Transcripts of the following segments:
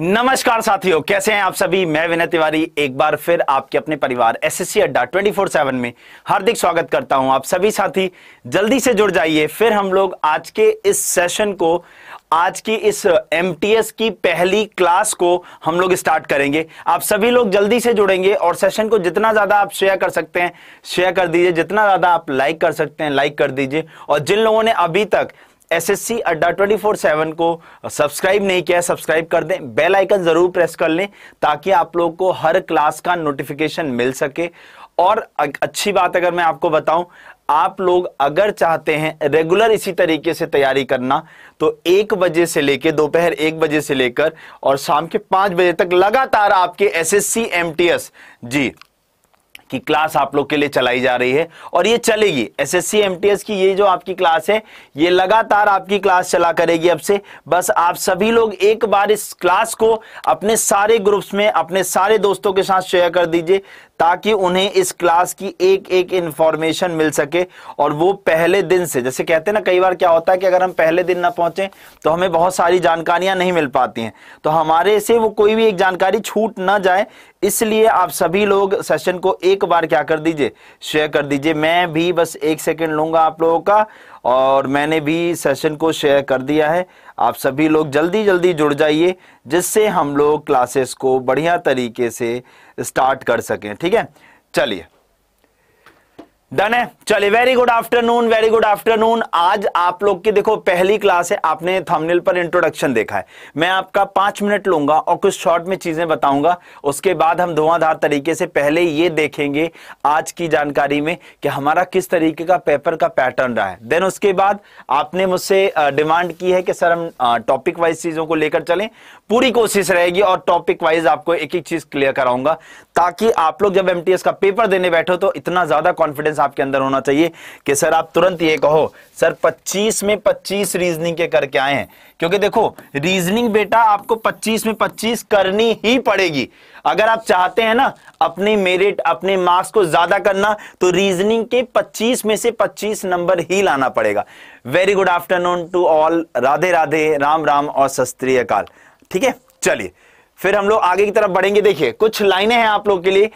नमस्कार साथियों कैसे हैं आप सभी मैं विनय तिवारी एक बार फिर आपके अपने परिवार एस एस सी अड्डा ट्वेंटी फोर में हार्दिक स्वागत करता हूं आप सभी साथी जल्दी से जुड़ जाइए फिर हम लोग आज के इस सेशन को आज की इस एम की पहली क्लास को हम लोग स्टार्ट करेंगे आप सभी लोग जल्दी से जुड़ेंगे और सेशन को जितना ज़्यादा आप शेयर कर सकते हैं शेयर कर दीजिए जितना ज़्यादा आप लाइक कर सकते हैं लाइक कर दीजिए और जिन लोगों ने अभी तक एसएससी अड्डा 24/7 को सब्सक्राइब नहीं किया सब्सक्राइब कर दें बेल आइकन ज़रूर प्रेस कर लें ताकि आप लोग को हर क्लास का नोटिफिकेशन मिल सके और अच्छी बात अगर मैं आपको बताऊं आप लोग अगर चाहते हैं रेगुलर इसी तरीके से तैयारी करना तो एक बजे से लेकर दोपहर एक बजे से लेकर और शाम के पांच बजे तक लगातार आपके एसएससी एमटीएस जी कि क्लास आप लोग के लिए चलाई जा रही है और ये चलेगी एसएससी एमटीएस की ये जो आपकी क्लास है ये लगातार आपकी क्लास चला करेगी अब से बस आप सभी लोग एक बार इस क्लास को अपने सारे ग्रुप्स में अपने सारे दोस्तों के साथ शेयर कर दीजिए ताकि उन्हें इस क्लास की एक एक इंफॉर्मेशन मिल सके और वो पहले दिन से जैसे कहते हैं ना कई बार क्या होता है कि अगर हम पहले दिन ना पहुंचे तो हमें बहुत सारी जानकारियां नहीं मिल पाती हैं तो हमारे से वो कोई भी एक जानकारी छूट ना जाए इसलिए आप सभी लोग सेशन को एक बार क्या कर दीजिए शेयर कर दीजिए मैं भी बस एक सेकेंड लूंगा आप लोगों का और मैंने भी सेशन को शेयर कर दिया है आप सभी लोग जल्दी जल्दी जुड़ जाइए जिससे हम लोग क्लासेस को बढ़िया तरीके से स्टार्ट कर सकें ठीक है चलिए डन है चलिए very good afternoon very good afternoon आज आप लोग की देखो पहली क्लास है आपने थंबनेल पर इंट्रोडक्शन देखा है मैं आपका पांच मिनट लूंगा और कुछ शॉर्ट में चीजें बताऊंगा उसके बाद हम धुआंधार तरीके से पहले ये देखेंगे आज की जानकारी में कि हमारा किस तरीके का पेपर का पैटर्न रहा है देन उसके बाद आपने मुझसे डिमांड की है कि सर हम टॉपिक वाइज चीजों को लेकर चले पूरी कोशिश रहेगी और टॉपिक वाइज आपको एक एक चीज क्लियर कराऊंगा ताकि आप लोग जब एमटीएस का पेपर देने बैठो तो इतना ज्यादा कॉन्फिडेंस आपके अंदर होना चाहिए कि सर आप तुरंत ये कहो सर 25 में 25 रीजनिंग के करके आए हैं क्योंकि देखो रीजनिंग बेटा आपको 25 में 25 करनी ही पड़ेगी अगर आप चाहते हैं ना अपने मेरिट अपने मार्क्स को ज्यादा करना तो रीजनिंग के 25 में से 25 नंबर ही लाना पड़ेगा very good afternoon to all Radhe Radhe Ram Ram और सस्त्रीय काल ठीक है चलिए फिर हम लोग आगे की तरफ बढ़ेंगे देखिए कुछ लाइनें हैं आप लोग के लिए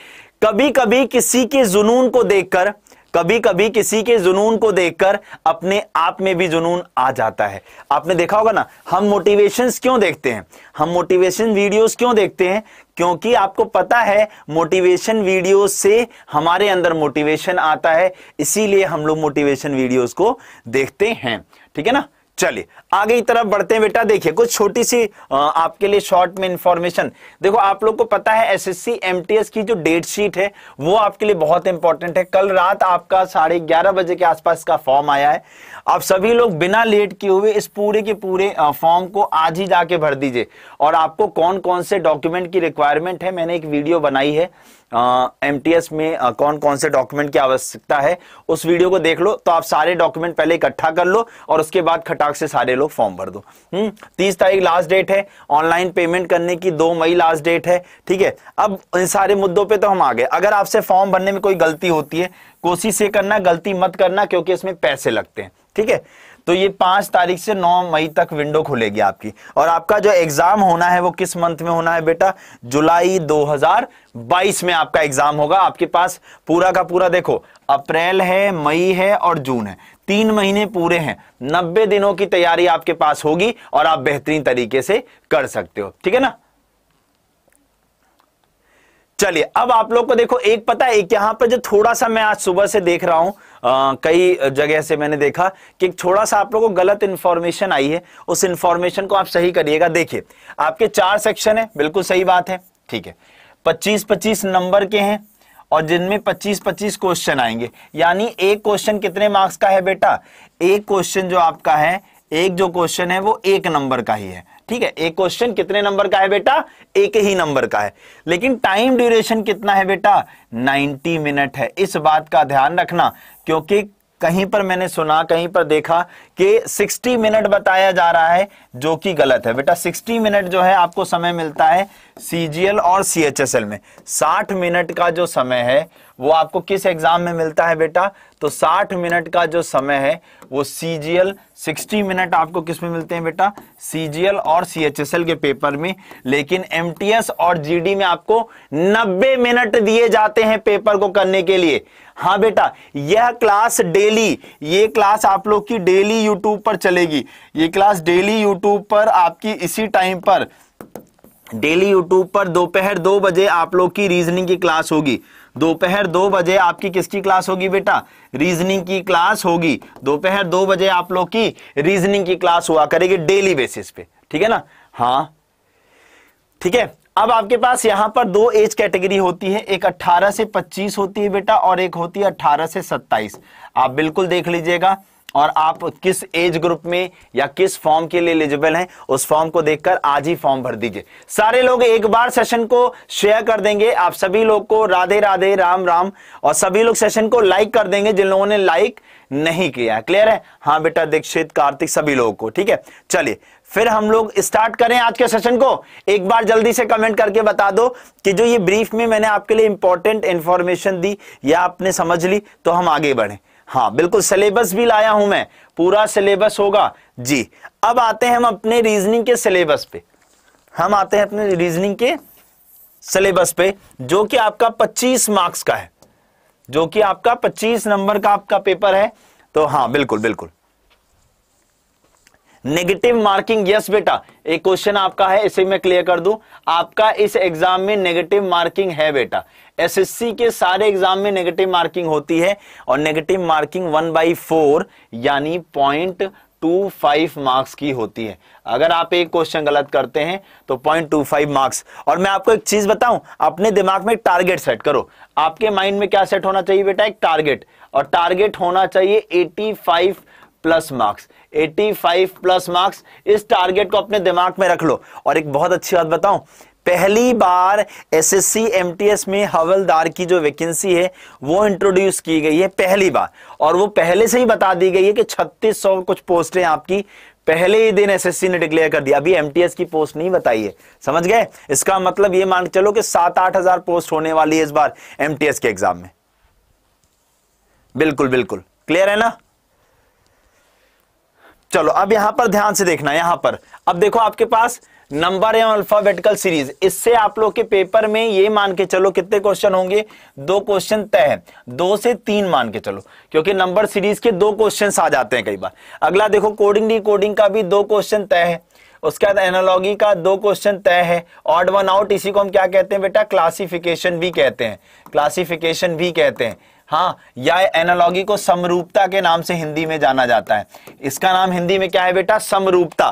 कभी कभी किसी के जुनून को देखकर कभी कभी किसी के जुनून को देखकर अपने आप में भी जुनून आ जाता है आपने देखा होगा ना हम मोटिवेशन क्यों देखते हैं हम मोटिवेशन वीडियोस क्यों देखते हैं क्योंकि आपको पता है मोटिवेशन वीडियोस से हमारे अंदर मोटिवेशन आता है इसीलिए हम लोग मोटिवेशन वीडियोस को देखते हैं ठीक है ना चलिए आगे की तरफ बढ़ते हैं बेटा देखिए कुछ छोटी सी आपके लिए शॉर्ट में इंफॉर्मेशन देखो आप लोग को पता है एसएससी एमटीएस की जो डेट शीट है वो आपके लिए बहुत इंपॉर्टेंट है कल रात आपका साढ़े ग्यारह बजे के आसपास का फॉर्म आया है आप सभी लोग बिना लेट किए हुए इस पूरे के पूरे फॉर्म को आज ही जाके भर दीजिए और आपको कौन कौन से डॉक्यूमेंट की रिक्वायरमेंट है मैंने एक वीडियो बनाई है एम में आ, कौन कौन से डॉक्यूमेंट की आवश्यकता है उस वीडियो को देख लो तो आप सारे डॉक्यूमेंट पहले इकट्ठा कर लो और उसके बाद खटाक से सारे लोग फॉर्म भर दो हम्म, तीस तारीख लास्ट डेट है ऑनलाइन पेमेंट करने की दो मई लास्ट डेट है ठीक है अब इन सारे मुद्दों पर तो हम आ गए अगर आपसे फॉर्म भरने में कोई गलती होती है कोशिश ये करना गलती मत करना क्योंकि इसमें पैसे लगते हैं ठीक है तो ये पांच तारीख से नौ मई तक विंडो खुलेगी आपकी और आपका जो एग्जाम होना है वो किस मंथ में होना है बेटा जुलाई 2022 में आपका एग्जाम होगा आपके पास पूरा का पूरा देखो अप्रैल है मई है और जून है तीन महीने पूरे हैं नब्बे दिनों की तैयारी आपके पास होगी और आप बेहतरीन तरीके से कर सकते हो ठीक है ना चलिए अब आप लोग को देखो एक पता है एक यहां पर जो थोड़ा सा मैं आज सुबह से देख रहा हूं कई जगह से मैंने देखा कि थोड़ा सा आप लोगों को गलत इंफॉर्मेशन आई है उस इंफॉर्मेशन को आप सही करिएगा देखिए आपके चार सेक्शन है बिल्कुल सही बात है ठीक है पच्चीस पच्चीस नंबर के हैं और जिनमें 25-25 क्वेश्चन आएंगे यानी एक क्वेश्चन कितने मार्क्स का है बेटा एक क्वेश्चन जो आपका है एक जो क्वेश्चन है वो एक नंबर का ही है ठीक है एक क्वेश्चन कितने नंबर का है बेटा एक ही नंबर का है लेकिन टाइम ड्यूरेशन कितना है बेटा 90 मिनट है इस बात का ध्यान रखना क्योंकि कहीं पर मैंने सुना कहीं पर देखा कि 60 मिनट बताया जा रहा है जो कि गलत है बेटा 60 मिनट जो है आपको समय मिलता है सीजीएल और सीएचएसएल में 60 मिनट का जो समय है वो आपको किस एग्जाम में मिलता है बेटा तो 60 मिनट का जो समय है वो सीजीएल 60 मिनट आपको किस में मिलते हैं बेटा सीजीएल और सीएचएसएल के पेपर में लेकिन एमटीएस और जीडी में आपको 90 मिनट दिए जाते हैं पेपर को करने के लिए हाँ बेटा यह क्लास डेली ये क्लास आप लोग की डेली डेली यूट्यूब पर चलेगी ये क्लास डेली यूट्यूब पर आपकी इसी टाइम पर डेली यूट्यूब पर दोपहर दो बजे आप लोग की रीजनिंग की क्लास होगी दोपहर दो बजे आपकी किसकी क्लास होगी बेटा रीजनिंग की क्लास होगी दोपहर दो बजे आप लोग की रीजनिंग की क्लास हुआ करेगी डेली बेसिस पे ठीक है ना हाँ ठीक है अब आपके पास यहां पर दो एज कैटेगरी होती है एक 18 से 25 होती है बेटा और एक होती है 18 से 27 आप बिल्कुल देख लीजिएगा और आप किस एज ग्रुप में या किस फॉर्म के लिए एलिजिबल हैं उस फॉर्म को देखकर आज ही फॉर्म भर दीजिए सारे लोग एक बार सेशन को शेयर कर देंगे आप सभी लोग को राधे राधे राम राम और सभी लोग सेशन को लाइक कर देंगे जिन लोगों ने लाइक नहीं किया क्लियर है हाँ बेटा दीक्षित कार्तिक सभी लोगों को ठीक है चलिए फिर हम लोग स्टार्ट करें आज के सेशन को एक बार जल्दी से कमेंट करके बता दो कि जो ये ब्रीफ में मैंने आपके लिए इंपॉर्टेंट इंफॉर्मेशन दी या आपने समझ ली तो हम आगे बढ़े हाँ बिल्कुल सिलेबस भी लाया हूं मैं पूरा सिलेबस होगा जी अब आते हैं हम अपने रीजनिंग के सिलेबस पे हम आते हैं अपने रीजनिंग के सिलेबस पे जो कि आपका 25 मार्क्स का है जो कि आपका 25 नंबर का आपका पेपर है तो हाँ बिल्कुल बिल्कुल नेगेटिव मार्किंग यस बेटा एक क्वेश्चन आपका है इसे मैं क्लियर कर दूं आपका इस एग्जाम में नेगेटिव मार्किंग है बेटा एसएससी के सारे एग्जाम में नेगेटिव मार्किंग होती है और negative marking one by four यानी पॉइंट टू फाइव मार्क्स की होती है अगर आप एक क्वेश्चन गलत करते हैं तो पॉइंट टू फाइव मार्क्स और मैं आपको एक चीज बताऊं अपने दिमाग में टारगेट सेट करो आपके माइंड में क्या सेट होना चाहिए बेटा एक टारगेट और टारगेट होना चाहिए eighty five plus marks 85 plus marks इस टारगेट को अपने दिमाग में रख लो और एक बहुत अच्छी बात बताऊं पहली बार एसएससी एमटीएस में हवलदार की जो वैकेंसी है वो इंट्रोड्यूस की गई है पहली बार और वो पहले से ही बता दी गई है कि 3600 कुछ पोस्टें आपकी पहले ही दिन एसएससी ने डिक्लेयर कर दिया अभी एमटीएस की पोस्ट नहीं बताई है समझ गए इसका मतलब ये मान चलो कि सात आठ हजार पोस्ट होने वाली है इस बार एमटीएस के एग्जाम में बिल्कुल बिल्कुल क्लियर है ना चलो अब यहां पर ध्यान से देखना यहां पर अब देखो आपके पास नंबर एवं अल्फाबेटिकल सीरीज इससे आप लोग के पेपर में ये मान के चलो कितने क्वेश्चन होंगे दो क्वेश्चन तय है दो से तीन मान के चलो क्योंकि नंबर सीरीज के दो क्वेश्चन आ जाते हैं कई बार अगला देखो कोडिंग कोडिंग का भी दो क्वेश्चन तय है उसके बाद एनालॉगी का दो क्वेश्चन तय है ऑड वन आउट इसी को हम क्या कहते हैं बेटा क्लासिफिकेशन भी कहते हैं क्लासिफिकेशन भी कहते हैं हाँ या एनालॉगी को समरूपता के नाम से हिंदी में जाना जाता है इसका नाम हिंदी में क्या है बेटा समरूपता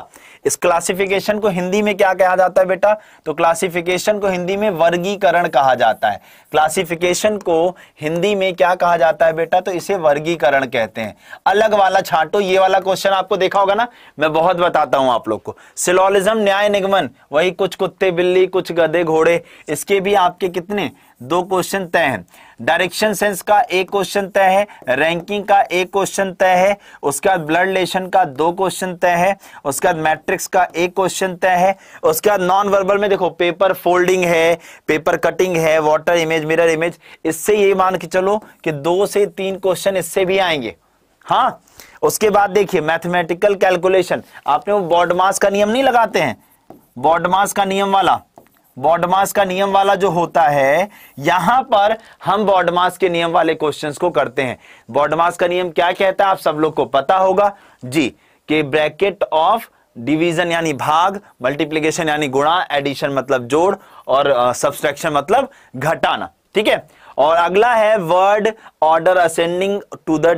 इस क्लासिफिकेशन को हिंदी में क्या कहा जाता है बेटा तो क्लासिफिकेशन को हिंदी में वर्गीकरण कहा जाता है क्लासिफिकेशन को हिंदी में क्या कहा जाता है बेटा तो इसे वर्गीकरण कहते हैं अलग वाला छांटो ये वाला क्वेश्चन आपको देखा होगा ना मैं बहुत बताता हूं आप लोग को सिलोलिज्म न्याय निगमन वही कुछ कुत्ते बिल्ली कुछ गधे घोड़े इसके भी आपके कितने दो क्वेश्चन तय हैं डायरेक्शन सेंस का एक क्वेश्चन तय है रैंकिंग का एक क्वेश्चन तय है उसके बाद ब्लड लेशन का दो क्वेश्चन तय है उसके बाद मैट्रिक्स का एक क्वेश्चन तय है उसके बाद नॉन वर्बल में देखो पेपर फोल्डिंग है पेपर कटिंग है वाटर इमेज मिरर इमेज इससे ये मान के चलो कि दो से तीन क्वेश्चन इससे भी आएंगे हाँ उसके बाद देखिए मैथमेटिकल कैलकुलेशन आपने वो बॉडमास का नियम नहीं लगाते हैं बॉडमास का नियम वाला बॉडमास का नियम वाला जो होता है यहां पर हम बॉडमास के नियम वाले क्वेश्चंस को करते हैं बॉडमास का नियम क्या कहता है आप सब लोग को पता होगा जी कि ब्रैकेट ऑफ डिवीजन यानी भाग मल्टीप्लीकेशन यानी गुणा एडिशन मतलब जोड़ और सब्सट्रैक्शन uh, मतलब घटाना ठीक है और अगला है word order ascending to the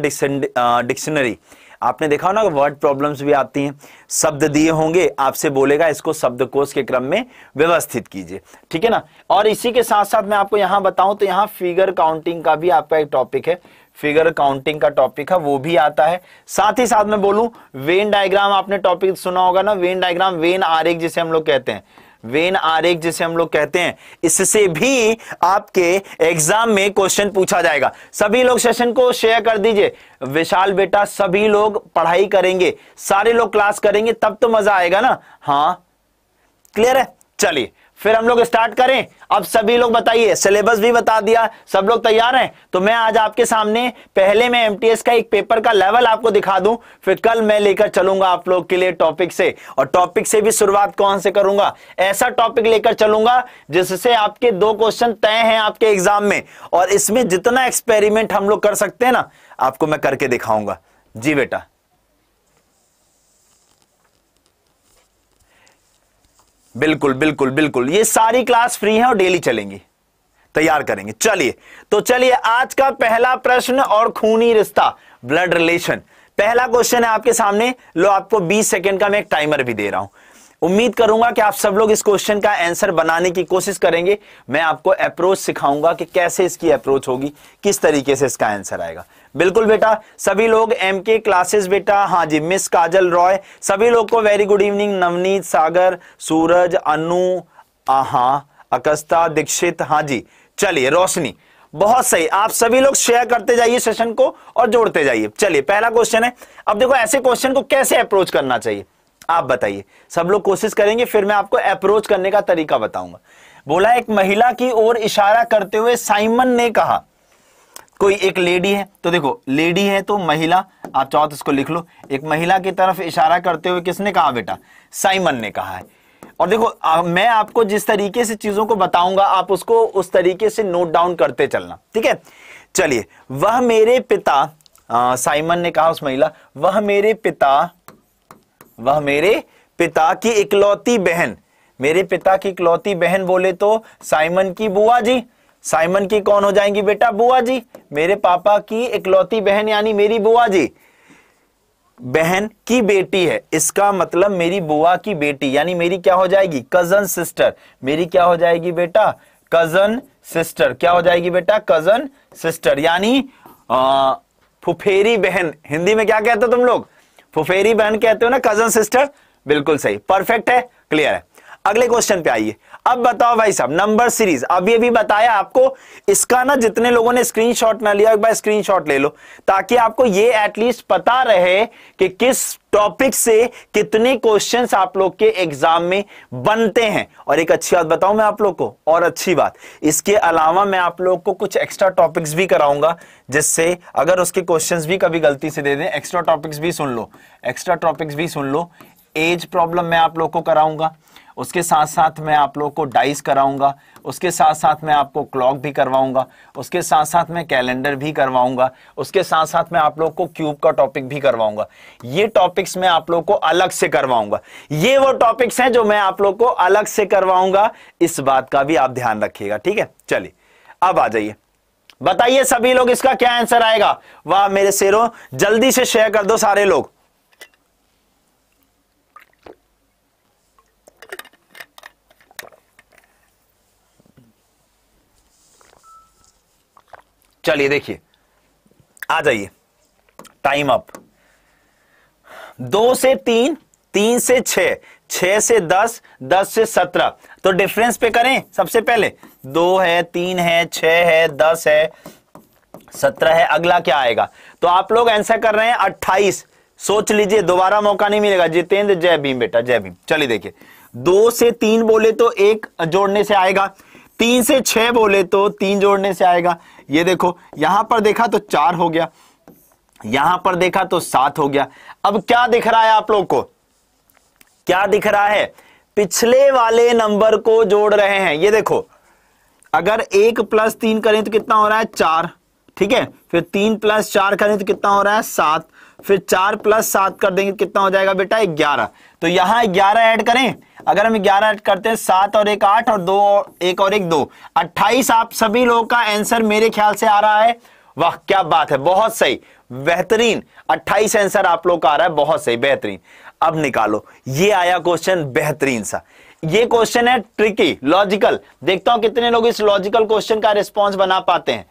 dictionary आपने देखा ना वर्ड प्रॉब्लम्स भी आती हैं शब्द दिए होंगे आपसे बोलेगा इसको शब्दकोश के क्रम में व्यवस्थित कीजिए ठीक है ना और इसी के साथ साथ मैं आपको यहाँ बताऊं तो यहाँ फिगर काउंटिंग का भी आपका एक टॉपिक है फिगर काउंटिंग का टॉपिक है वो भी आता है साथ ही साथ मैं बोलूं वेन डायग्राम आपने टॉपिक सुना होगा ना वेन डायग्राम वेन आरेख जिसे हम लोग कहते हैं वेन आरेख जिसे हम लोग कहते हैं इससे भी आपके एग्जाम में क्वेश्चन पूछा जाएगा सभी लोग सेशन को शेयर कर दीजिए विशाल बेटा सभी लोग पढ़ाई करेंगे सारे लोग क्लास करेंगे तब तो मजा आएगा ना हाँ क्लियर है चलिए फिर हम लोग स्टार्ट करें अब सभी लोग बताइए सिलेबस भी बता दिया सब लोग तैयार हैं तो मैं आज आपके सामने पहले मैं एमटीएस का एक पेपर का लेवल आपको दिखा दूं फिर कल मैं लेकर चलूंगा आप लोग के लिए टॉपिक से और टॉपिक से भी शुरुआत कौन से करूंगा ऐसा टॉपिक लेकर चलूंगा जिससे आपके दो क्वेश्चन तय है आपके एग्जाम में और इसमें जितना एक्सपेरिमेंट हम लोग कर सकते हैं ना आपको मैं करके दिखाऊंगा जी बेटा बिल्कुल बिल्कुल बिल्कुल ये सारी क्लास फ्री है और डेली चलेंगी तैयार करेंगे चलिए तो चलिए आज का पहला प्रश्न और खूनी रिश्ता ब्लड रिलेशन पहला क्वेश्चन है आपके सामने लो आपको 20 सेकंड का मैं एक टाइमर भी दे रहा हूं उम्मीद करूंगा कि आप सब लोग इस क्वेश्चन का आंसर बनाने की कोशिश करेंगे मैं आपको अप्रोच सिखाऊंगा कि कैसे इसकी अप्रोच होगी किस तरीके से इसका आंसर आएगा बिल्कुल बेटा सभी लोग एम के क्लासेस बेटा हाँ जी मिस काजल रॉय सभी लोग को very good evening Navneet Sagar Suraj Anu आहा अकस्ता दीक्षित हाँ जी चलिए रोशनी बहुत सही आप सभी लोग शेयर करते जाइए सेशन को और जोड़ते जाइए चलिए पहला क्वेश्चन है अब देखो ऐसे क्वेश्चन को कैसे अप्रोच करना चाहिए आप बताइए सब लोग कोशिश करेंगे फिर मैं आपको अप्रोच करने का तरीका बताऊंगा बोला एक महिला की ओर इशारा करते हुए साइमन ने कहा कोई एक लेडी है तो देखो लेडी है तो महिला आप चाहो तो इसको लिख लो एक महिला की तरफ इशारा करते हुए किसने कहा बेटा साइमन ने कहा है और देखो आ, मैं आपको जिस तरीके से चीजों को बताऊंगा आप उसको उस तरीके से नोट डाउन करते चलना ठीक है चलिए वह मेरे पिता आ, साइमन ने कहा उस महिला वह मेरे पिता वह मेरे पिता की इकलौती बहन मेरे पिता की इकलौती बहन बोले तो साइमन की बुआ जी साइमन की कौन हो जाएंगी बेटा बुआ जी मेरे पापा की इकलौती बहन यानी मेरी बुआ जी बहन की बेटी है इसका मतलब मेरी बुआ की बेटी यानी मेरी क्या हो जाएगी कजन सिस्टर मेरी क्या हो जाएगी बेटा कजन सिस्टर क्या हो जाएगी बेटा कजन सिस्टर यानी फुफेरी बहन हिंदी में क्या कहते हो तुम लोग फुफेरी बहन कहते हो ना कजन सिस्टर बिल्कुल सही परफेक्ट है क्लियर है अगले क्वेश्चन पे आइए अब बताओ भाई साहब नंबर सीरीज अब ये भी बताया आपको इसका ना जितने लोगों ने स्क्रीनशॉट ना लिया एक बार स्क्रीनशॉट ले लो ताकि आपको ये एटलीस्ट पता रहे कि किस टॉपिक से कितने क्वेश्चंस आप लोग के एग्जाम में बनते हैं और एक अच्छी बात बताऊं मैं आप लोग को और अच्छी बात इसके अलावा मैं आप लोग को कुछ एक्स्ट्रा टॉपिक्स भी कराऊंगा जिससे अगर उसके क्वेश्चन भी कभी गलती से दे दें एक्स्ट्रा टॉपिक्स भी सुन लो एक्स्ट्रा टॉपिक्स भी सुन लो एज प्रॉब्लम मैं आप लोग को कराऊंगा उसके साथ साथ मैं आप लोग को डाइस कराऊंगा उसके साथ साथ मैं आपको क्लॉक भी करवाऊंगा उसके साथ साथ मैं कैलेंडर भी करवाऊंगा उसके साथ साथ मैं आप लोग को क्यूब का टॉपिक भी करवाऊंगा ये टॉपिक्स मैं आप लोग को अलग से करवाऊंगा ये वो टॉपिक्स हैं जो मैं आप लोग को अलग से करवाऊंगा इस बात का भी आप ध्यान रखिएगा ठीक है चलिए अब आ जाइए बताइए सभी लोग इसका क्या आंसर आएगा वाह मेरे शेरों जल्दी से शेयर कर दो सारे लोग चलिए देखिए आ जाइए टाइम अप दो से तीन तीन से छ छ से दस दस से सत्रह तो डिफरेंस पे करें सबसे पहले दो है तीन है छ है दस है सत्रह है अगला क्या आएगा तो आप लोग आंसर कर रहे हैं अट्ठाईस सोच लीजिए दोबारा मौका नहीं मिलेगा जितेंद्र जय भीम बेटा जय भीम चलिए देखिए दो से तीन बोले तो एक जोड़ने से आएगा तीन से छह बोले तो तीन जोड़ने से आएगा ये देखो यहां पर देखा तो चार हो गया यहां पर देखा तो सात हो गया अब क्या दिख रहा है आप लोग को क्या दिख रहा है पिछले वाले नंबर को जोड़ रहे हैं ये देखो अगर एक प्लस तीन करें तो कितना हो रहा है चार ठीक है फिर तीन प्लस चार करें तो कितना हो रहा है सात फिर चार प्लस सात कर देंगे तो कितना हो जाएगा बेटा ग्यारह तो यहां ग्यारह ऐड करें अगर हम ग्यारह ऐड करते हैं सात और एक आठ और दो और एक और एक दो अट्ठाईस आप सभी लोगों का आंसर मेरे ख्याल से आ रहा है वाह क्या बात है बहुत सही बेहतरीन अट्ठाईस आंसर आप लोग का आ रहा है बहुत सही बेहतरीन अब निकालो ये आया क्वेश्चन बेहतरीन सा ये क्वेश्चन है ट्रिकी लॉजिकल देखता हूं कितने लोग इस लॉजिकल क्वेश्चन का रिस्पॉन्स बना पाते हैं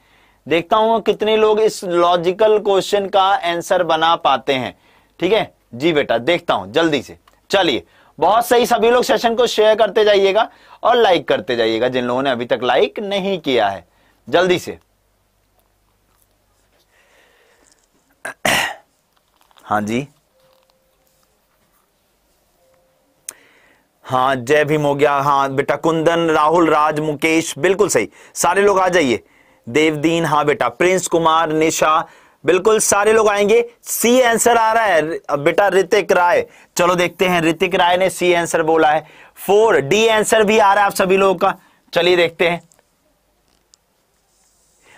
देखता हूं कितने लोग इस लॉजिकल क्वेश्चन का आंसर बना पाते हैं ठीक है जी बेटा देखता हूं जल्दी से चलिए बहुत सही सभी लोग सेशन को शेयर करते जाइएगा और लाइक करते जाइएगा जिन लोगों ने अभी तक लाइक नहीं किया है जल्दी से हाँ जी हाँ जय भीम हो गया हाँ बेटा कुंदन राहुल राज मुकेश बिल्कुल सही सारे लोग आ जाइए देवदीन हाँ बेटा प्रिंस कुमार निशा बिल्कुल सारे लोग आएंगे सी आंसर आ रहा है बेटा ऋतिक राय चलो देखते हैं ऋतिक राय ने सी आंसर बोला है फोर डी आंसर भी आ रहा है आप सभी लोगों का चलिए देखते हैं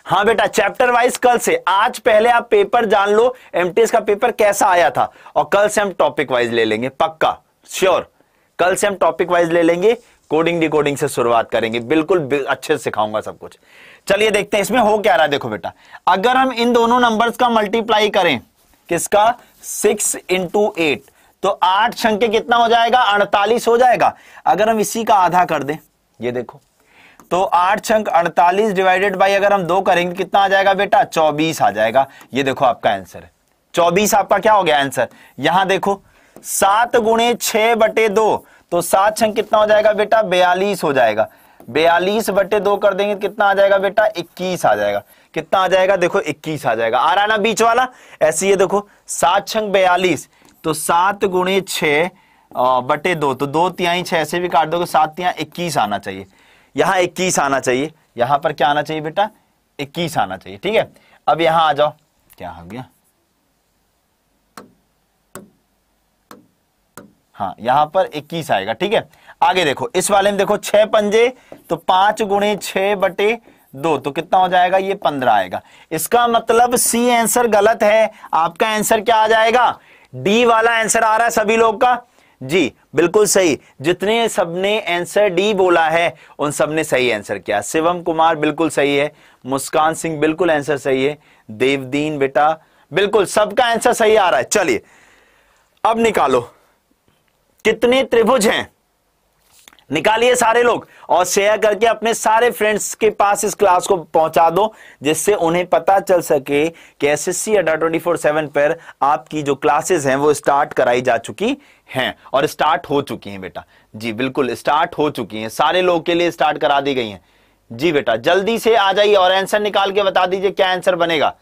हाँ बेटा चैप्टर वाइज कल से आज पहले आप पेपर जान लो एमटीएस का पेपर कैसा आया था और कल से हम टॉपिक वाइज ले लेंगे पक्का श्योर कल से हम टॉपिक वाइज ले लेंगे कोडिंग डिकोडिंग से शुरुआत करेंगे बिल्कुल अच्छे से सिखाऊंगा सब कुछ चलिए देखते हैं इसमें हो क्या रहा है देखो बेटा अगर हम इन दोनों नंबर्स का मल्टीप्लाई करें किसका सिक्स इंटू एट तो आठ संख्या कितना हो जाएगा अड़तालीस हो जाएगा अगर हम इसी का आधा कर दें ये देखो तो आठ अंक अड़तालीस डिवाइडेड बाई अगर हम दो करेंगे कितना आ जाएगा बेटा चौबीस आ जाएगा ये देखो आपका आंसर है चौबीस आपका क्या हो गया आंसर यहां देखो सात गुणे छ बटे दो तो सात छंग कितना हो जाएगा बेटा बयालीस हो जाएगा बयालीस बटे दो कर देंगे तो कितना आ जाएगा बेटा इक्कीस आ जाएगा कितना आ जाएगा देखो इक्कीस आ जाएगा आ रहा ना बीच वाला ऐसी ये देखो सात छंग बयालीस तो सात गुणे छ बटे दो तो दो तियाई छह से भी काट दोगे सात तिहाई इक्कीस आना चाहिए यहां इक्कीस आना चाहिए यहां पर क्या आना चाहिए बेटा इक्कीस आना चाहिए ठीक है अब यहां आ जाओ क्या हो गया हाँ यहां पर 21 आएगा ठीक है आगे देखो इस वाले में देखो छह पंजे तो पांच गुणे छह बटे दो तो कितना हो जाएगा ये पंद्रह आएगा इसका मतलब सी आंसर गलत है आपका आंसर क्या आ जाएगा डी वाला आंसर आ रहा है सभी लोग का जी बिल्कुल सही जितने सबने आंसर डी बोला है उन सबने सही आंसर किया शिवम कुमार बिल्कुल सही है मुस्कान सिंह बिल्कुल आंसर सही है देवदीन बेटा बिल्कुल सबका आंसर सही आ रहा है चलिए अब निकालो कितने त्रिभुज हैं निकालिए सारे लोग और शेयर करके अपने सारे फ्रेंड्स के पास इस क्लास को पहुंचा दो जिससे उन्हें पता चल सके कि एस एस सी अड्डा ट्वेंटी फोर सेवन पर आपकी जो क्लासेस हैं वो स्टार्ट कराई जा चुकी हैं और स्टार्ट हो चुकी हैं बेटा जी बिल्कुल स्टार्ट हो चुकी हैं सारे लोग के लिए स्टार्ट करा दी गई है जी बेटा जल्दी से आ जाइए और आंसर निकाल के बता दीजिए क्या आंसर बनेगा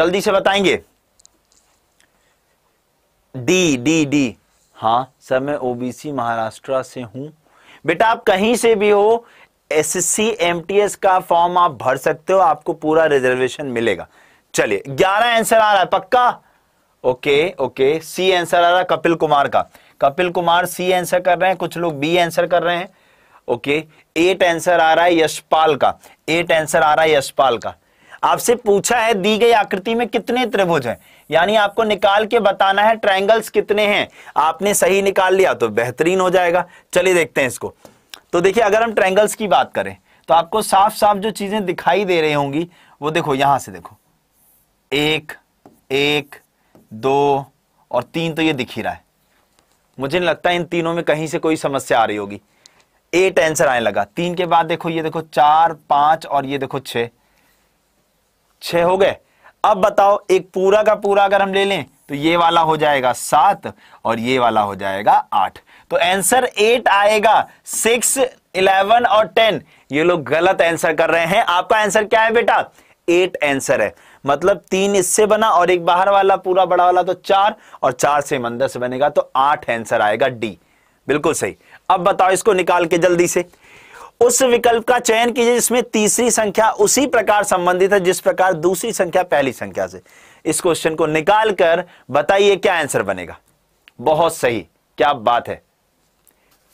जल्दी से बताएंगे डी डी डी हाँ सर मैं ओबीसी महाराष्ट्र से हूं बेटा आप कहीं से भी हो एसएससी एमटीएस का फॉर्म आप भर सकते हो आपको पूरा रिजर्वेशन मिलेगा चलिए ग्यारह आंसर आ रहा है पक्का ओके ओके सी आंसर आ रहा है कपिल कुमार का कपिल कुमार सी आंसर कर रहे हैं कुछ लोग बी आंसर कर रहे हैं ओके एट आंसर आ रहा है यशपाल का एट आंसर आ रहा है यशपाल का आपसे पूछा है दी गई आकृति में कितने त्रिभुज हैं यानी आपको निकाल के बताना है ट्राइंगल्स कितने हैं आपने सही निकाल लिया तो बेहतरीन हो जाएगा चलिए देखते हैं इसको तो देखिए अगर हम ट्राइंगल्स की बात करें तो आपको साफ साफ जो चीजें दिखाई दे रही होंगी वो देखो यहां से देखो एक एक दो और तीन तो ये दिख ही रहा है मुझे नहीं लगता इन तीनों में कहीं से कोई समस्या आ रही होगी एट आंसर आने लगा तीन के बाद देखो ये देखो चार पांच और ये देखो छ हो गए अब बताओ एक पूरा का पूरा अगर हम ले लें तो ये वाला हो जाएगा सात और ये वाला हो जाएगा आठ तो आंसर एट आएगा सिक्स इलेवन और टेन ये लोग गलत आंसर कर रहे हैं आपका आंसर क्या है बेटा एट आंसर है मतलब तीन इससे बना और एक बाहर वाला पूरा बड़ा वाला तो चार और चार से मंदर से बनेगा तो आठ आंसर आएगा डी बिल्कुल सही अब बताओ इसको निकाल के जल्दी से उस विकल्प का चयन कीजिए जिसमें तीसरी संख्या उसी प्रकार संबंधित है जिस प्रकार दूसरी संख्या पहली संख्या से इस क्वेश्चन को निकालकर बताइए क्या आंसर बनेगा बहुत सही क्या बात है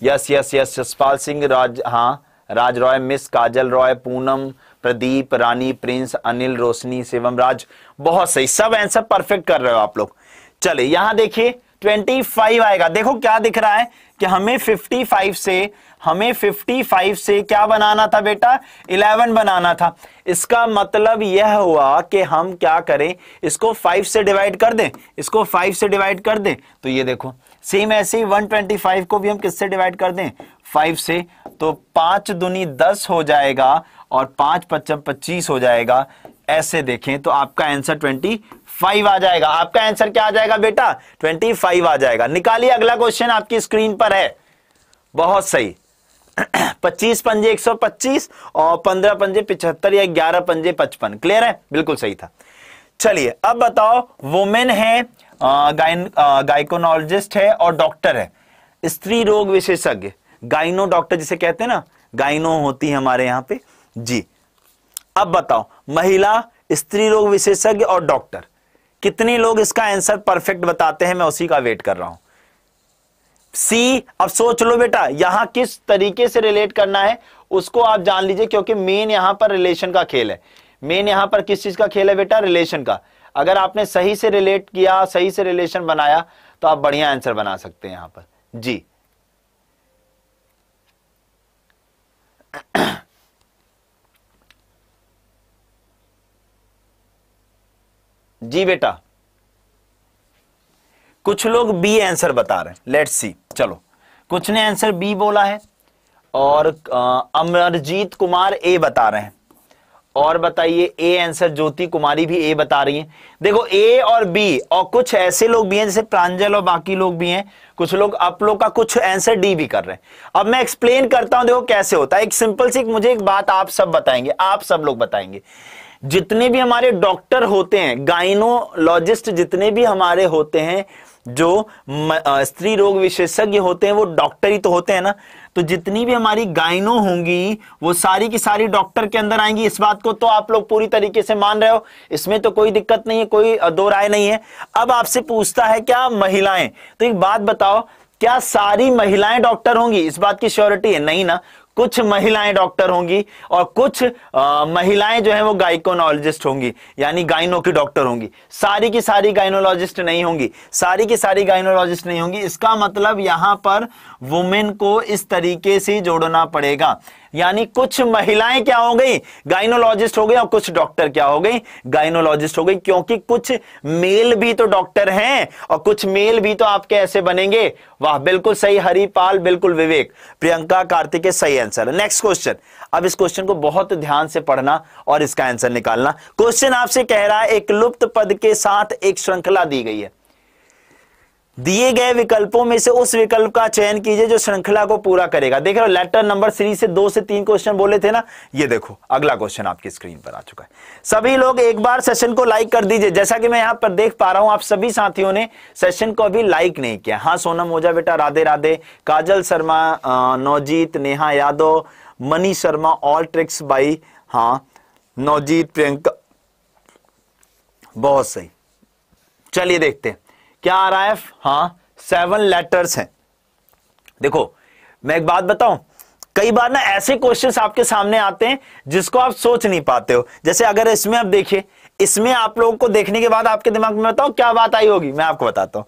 yes yes yes Yashpal Singh Raj हाँ राज रॉय मिस काजल रॉय पूनम प्रदीप रानी प्रिंस अनिल रोशनी शिवम राज बहुत सही सब आंसर परफेक्ट कर रहे हो आप लोग चले यहां देखिए 25 आएगा देखो क्या दिख रहा है कि हमें 55 से हमें 55 से क्या बनाना था बेटा 11 बनाना था इसका मतलब यह हुआ कि हम क्या करें इसको 5 से डिवाइड कर दें इसको 5 से डिवाइड कर दें तो ये देखो सेम ऐसे ही 125 को भी हम किससे डिवाइड कर दें 5 से तो पांच दुनी दस हो जाएगा और पांच पच्चम पच्चीस हो जाएगा ऐसे देखें तो आपका आंसर ट्वेंटी फाइव आ जाएगा आपका आंसर क्या आ जाएगा बेटा ट्वेंटी फाइव आ जाएगा निकालिए अगला क्वेश्चन आपकी स्क्रीन पर है बहुत सही पच्चीस पंजे एक सौ पच्चीस और पंद्रह पंजे पिछहत्तर या ग्यारह पंजे पचपन क्लियर है बिल्कुल सही था चलिए अब बताओ वुमेन है गायकोनोलॉजिस्ट है और डॉक्टर है स्त्री रोग विशेषज्ञ गाइनो डॉक्टर जिसे कहते हैं ना गाइनो होती है हमारे यहां पे जी अब बताओ महिला स्त्री रोग विशेषज्ञ और डॉक्टर कितने लोग इसका आंसर परफेक्ट बताते हैं मैं उसी का वेट कर रहा हूं सी अब सोच लो बेटा यहां किस तरीके से रिलेट करना है उसको आप जान लीजिए क्योंकि मेन यहां पर रिलेशन का खेल है मेन यहां पर किस चीज का खेल है बेटा रिलेशन का अगर आपने सही से रिलेट किया सही से रिलेशन बनाया तो आप बढ़िया आंसर बना सकते हैं यहां पर जी जी बेटा कुछ लोग बी आंसर बता रहे हैं लेट्स सी चलो कुछ ने आंसर बी बोला है और अमरजीत कुमार ए बता रहे हैं और बताइए ए आंसर ज्योति कुमारी भी ए बता रही हैं देखो ए और बी और कुछ ऐसे लोग भी हैं जैसे प्रांजल और बाकी लोग भी हैं कुछ लोग आप लोग का कुछ आंसर डी भी कर रहे हैं अब मैं एक्सप्लेन करता हूं देखो कैसे होता है एक सिंपल सी मुझे एक बात आप सब बताएंगे आप सब लोग बताएंगे जितने भी हमारे डॉक्टर होते हैं गाइनोलॉजिस्ट जितने भी हमारे होते हैं जो स्त्री रोग विशेषज्ञ होते हैं वो डॉक्टर ही तो होते हैं ना तो जितनी भी हमारी गायनो होंगी वो सारी की सारी डॉक्टर के अंदर आएंगी इस बात को तो आप लोग पूरी तरीके से मान रहे हो इसमें तो कोई दिक्कत नहीं है कोई दो राय नहीं है अब आपसे पूछता है क्या महिलाएं तो एक बात बताओ क्या सारी महिलाएं डॉक्टर होंगी इस बात की श्योरिटी है नहीं ना कुछ महिलाएं डॉक्टर होंगी और कुछ आ, महिलाएं जो है वो गाइकोनोलॉजिस्ट होंगी यानी गाइनो की डॉक्टर होंगी सारी की सारी गाइनोलॉजिस्ट नहीं होंगी सारी की सारी गाइनोलॉजिस्ट नहीं होंगी इसका मतलब यहां पर वुमेन को इस तरीके से जोड़ना पड़ेगा यानी कुछ महिलाएं क्या हो गई गाइनोलॉजिस्ट हो गई और कुछ डॉक्टर क्या हो गई गाइनोलॉजिस्ट हो गई क्योंकि कुछ मेल भी तो डॉक्टर हैं और कुछ मेल भी तो आपके ऐसे बनेंगे वाह बिल्कुल सही हरिपाल बिल्कुल विवेक प्रियंका कार्तिक सही आंसर नेक्स्ट क्वेश्चन अब इस क्वेश्चन को बहुत ध्यान से पढ़ना और इसका आंसर निकालना क्वेश्चन आपसे कह रहा है एक लुप्त पद के साथ एक श्रृंखला दी गई है दिए गए विकल्पों में से उस विकल्प का चयन कीजिए जो श्रृंखला को पूरा करेगा देख रहे हो लेटर नंबर थ्री से दो से तीन क्वेश्चन बोले थे ना ये देखो अगला क्वेश्चन आपकी स्क्रीन पर आ चुका है सभी लोग एक बार सेशन को लाइक कर दीजिए जैसा कि मैं यहां पर देख पा रहा हूं आप सभी साथियों ने सेशन को अभी लाइक नहीं किया हाँ सोनम ओझा बेटा Radhe Radhe Kajal Sharma Navjeet Neha Yadav Mani Sharma all tricks by हाँ नवजीत प्रियंका बहुत सही चलिए देखते हैं क्या आ रहा है हाँ सेवन लेटर्स हैं देखो मैं एक बात बताऊं कई बार ना ऐसे क्वेश्चंस आपके सामने आते हैं जिसको आप सोच नहीं पाते हो जैसे अगर इसमें आप देखिए इसमें आप लोगों को देखने के बाद आपके दिमाग में बताओ क्या बात आई होगी मैं आपको बताता हूं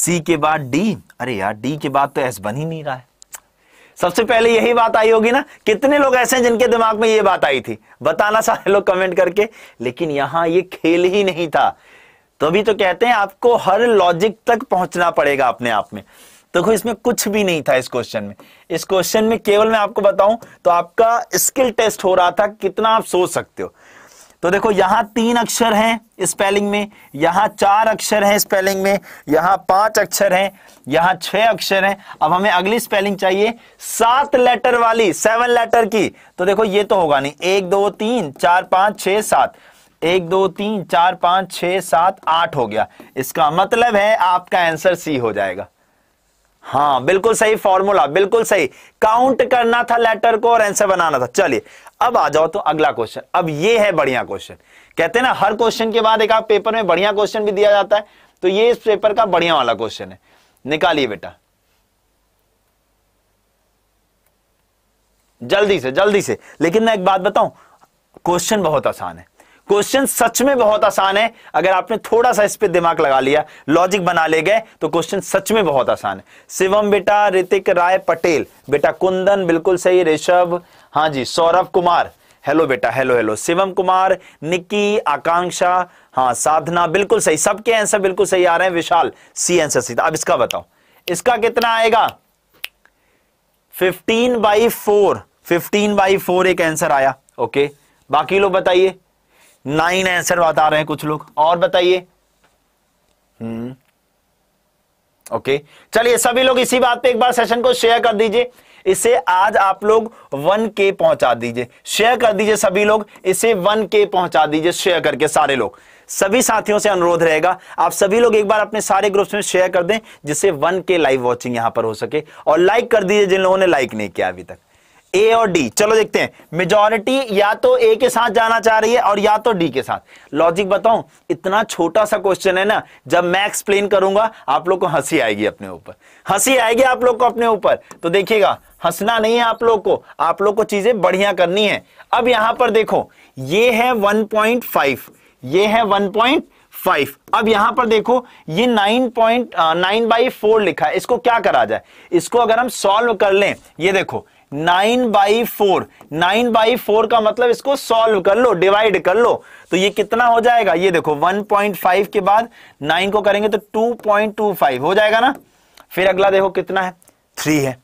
सी के बाद डी अरे यार डी के बाद तो एस बन ही नहीं रहा है सबसे पहले यही बात आई होगी ना कितने लोग ऐसे हैं जिनके दिमाग में ये बात आई थी बताना सारे लोग कमेंट करके लेकिन यहां ये खेल ही नहीं था तो अभी तो कहते हैं आपको हर लॉजिक तक पहुंचना पड़ेगा अपने आप में देखो तो इसमें कुछ भी नहीं था इस क्वेश्चन में इस क्वेश्चन में केवल मैं आपको बताऊं तो आपका स्किल टेस्ट हो रहा था कितना आप सोच सकते हो तो देखो यहां तीन अक्षर हैं स्पेलिंग में यहां चार अक्षर हैं स्पेलिंग में यहां पांच अक्षर हैं यहां छह अक्षर हैं अब हमें अगली स्पेलिंग चाहिए सात लेटर वाली सेवन लेटर की तो देखो ये तो होगा नहीं एक दो तीन चार पांच छह सात एक दो तीन चार पांच छ सात आठ हो गया इसका मतलब है आपका आंसर सी हो जाएगा हाँ बिल्कुल सही फॉर्मूला बिल्कुल सही काउंट करना था लेटर को और आंसर बनाना था चलिए अब आ जाओ तो अगला क्वेश्चन अब ये है बढ़िया क्वेश्चन कहते हैं ना हर क्वेश्चन के बाद एक आप पेपर में बढ़िया क्वेश्चन भी दिया जाता है तो ये इस पेपर का बढ़िया वाला क्वेश्चन है निकालिए बेटा जल्दी से जल्दी से लेकिन मैं एक बात बताऊं क्वेश्चन बहुत आसान है क्वेश्चन सच में बहुत आसान है अगर आपने थोड़ा सा इस पर दिमाग लगा लिया लॉजिक बना ले गए तो क्वेश्चन सच में बहुत आसान है शिवम बेटा ऋतिक राय पटेल बेटा कुंदन बिल्कुल सही ऋषभ हाँ जी सौरभ कुमार हेलो बेटा हेलो हेलो शिवम कुमार निकी आकांक्षा हाँ साधना बिल्कुल सही सबके आंसर बिल्कुल सही आ रहे हैं विशाल सी आंसर सीधा अब इसका बताओ इसका कितना आएगा 15 by four fifteen by four एक आंसर आया ओके बाकी लोग बताइए नाइन आंसर बता रहे हैं कुछ लोग और बताइए हम्म ओके चलिए सभी लोग इसी बात पे एक बार सेशन को शेयर कर दीजिए इसे आज आप लोग वन के पहुंचा दीजिए शेयर कर दीजिए सभी लोग इसे वन के पहुंचा दीजिए शेयर करके सारे लोग सभी साथियों से अनुरोध रहेगा आप सभी लोग एक बार अपने सारे ग्रुप्स में शेयर कर दें जिससे वन के लाइव वॉचिंग यहां पर हो सके और लाइक कर दीजिए जिन लोगों ने लाइक नहीं किया अभी तक ए और डी चलो देखते हैं मेजोरिटी या तो ए के साथ जाना चाह रही है और या तो डी के साथ लॉजिक बताऊं इतना छोटा सा क्वेश्चन है ना जब मैं एक्सप्लेन करूंगा आप लोग को हंसी आएगी अपने ऊपर हंसी आएगी आप लोग को अपने ऊपर तो देखिएगा हंसना नहीं है आप लोग को आप लोग को चीजें बढ़िया करनी है अब यहां पर देखो ये है वन पॉइंट फाइव ये है वन पॉइंट फाइव अब यहां पर देखो ये nine point nine by four लिखा है इसको क्या करा जाए इसको अगर हम सॉल्व कर लें ये देखो nine by four nine by four का मतलब इसको सॉल्व कर लो डिवाइड कर लो तो ये कितना हो जाएगा ये देखो 1.5 के बाद 9 को करेंगे तो 2.25 हो जाएगा ना फिर अगला देखो कितना है थ्री है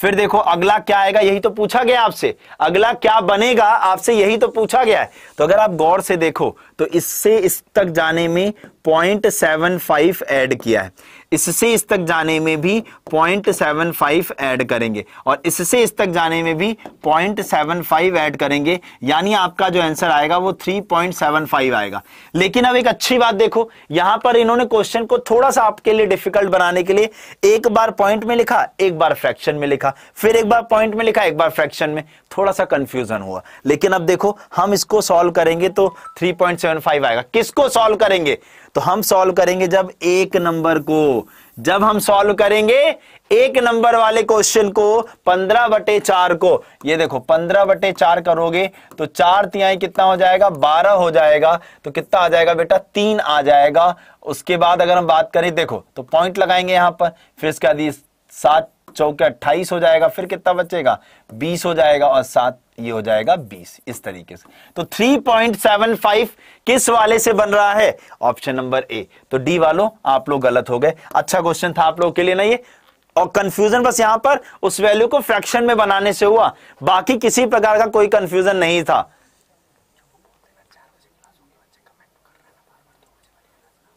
फिर देखो अगला क्या आएगा यही तो पूछा गया आपसे अगला क्या बनेगा आपसे यही तो पूछा गया है तो अगर आप गौर से देखो तो इससे इस तक जाने में पॉइंट सेवन फाइव एड किया है इससे इस तक जाने में भी पॉइंट सेवन फाइव एड करेंगे और इससे इस तक जाने में भी पॉइंट सेवन फाइव एड करेंगे यानी आपका जो आंसर आएगा वो थ्री पॉइंट सेवन फाइव आएगा लेकिन अब एक अच्छी बात देखो यहां पर इन्होंने क्वेश्चन को थोड़ा सा आपके लिए डिफिकल्ट बनाने के लिए एक बार पॉइंट में लिखा एक बार फ्रैक्शन में लिखा फिर एक बार पॉइंट में लिखा एक बार फ्रैक्शन में थोड़ा सा कंफ्यूजन हुआ लेकिन अब देखो हम इसको सॉल्व करेंगे तो थ्री पॉइंट सेवन फाइव आएगा किसको सॉल्व करेंगे तो हम सॉल्व करेंगे जब एक नंबर को जब हम सॉल्व करेंगे एक नंबर वाले क्वेश्चन को पंद्रह बटे चार को ये देखो पंद्रह बटे चार करोगे तो चार तिहाई कितना हो जाएगा बारह हो जाएगा तो कितना आ जाएगा बेटा तीन आ जाएगा उसके बाद अगर हम बात करें देखो तो पॉइंट लगाएंगे यहां पर फिर इसके बाद सात चौके अट्ठाईस हो जाएगा फिर कितना बचेगा बीस हो जाएगा और सात ये हो जाएगा बीस इस तरीके से तो थ्री पॉइंट सेवन फाइव किस वाले से बन रहा है ऑप्शन नंबर ए तो डी वालों आप लोग गलत हो गए अच्छा क्वेश्चन था आप लोग के लिए ना ये और कंफ्यूजन बस यहां पर उस वैल्यू को फ्रैक्शन में बनाने से हुआ बाकी किसी प्रकार का कोई कंफ्यूजन नहीं था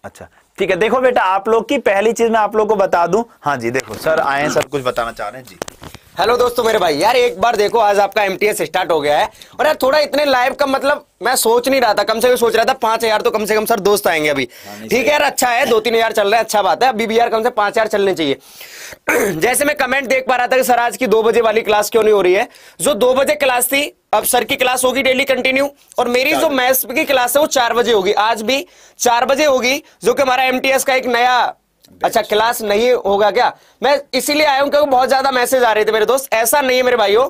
अच्छा ठीक है देखो बेटा आप लोग की पहली चीज मैं आप लोग को बता दूं हाँ जी देखो सर आए सब कुछ बताना चाह रहे हैं जी हेलो दोस्तों मेरे भाई यार एक बार देखो आज आपका एमटीएस स्टार्ट हो गया है और यार थोड़ा इतने लाइव का मतलब मैं सोच नहीं रहा था कम से कम सोच रहा था पांच हजार तो कम से कम सर दोस्त आएंगे अभी हाँ, ठीक है यार अच्छा है दो तीन हजार चल रहा है अच्छा बात है अभी भी यार कम से पांच हजार चलने चाहिए जैसे मैं कमेंट देख पा रहा था कि सर आज की दो बजे वाली क्लास क्यों नहीं हो रही है जो दो बजे क्लास थी अब सर की क्लास होगी डेली कंटिन्यू और मेरी जो मैथ्स की क्लास है वो चार बजे होगी आज भी चार बजे होगी जो कि हमारा एम का एक नया अच्छा क्लास नहीं होगा क्या मैं इसीलिए आया हूँ क्योंकि बहुत ज्यादा मैसेज आ रहे थे मेरे दोस्त ऐसा नहीं है मेरे भाइयों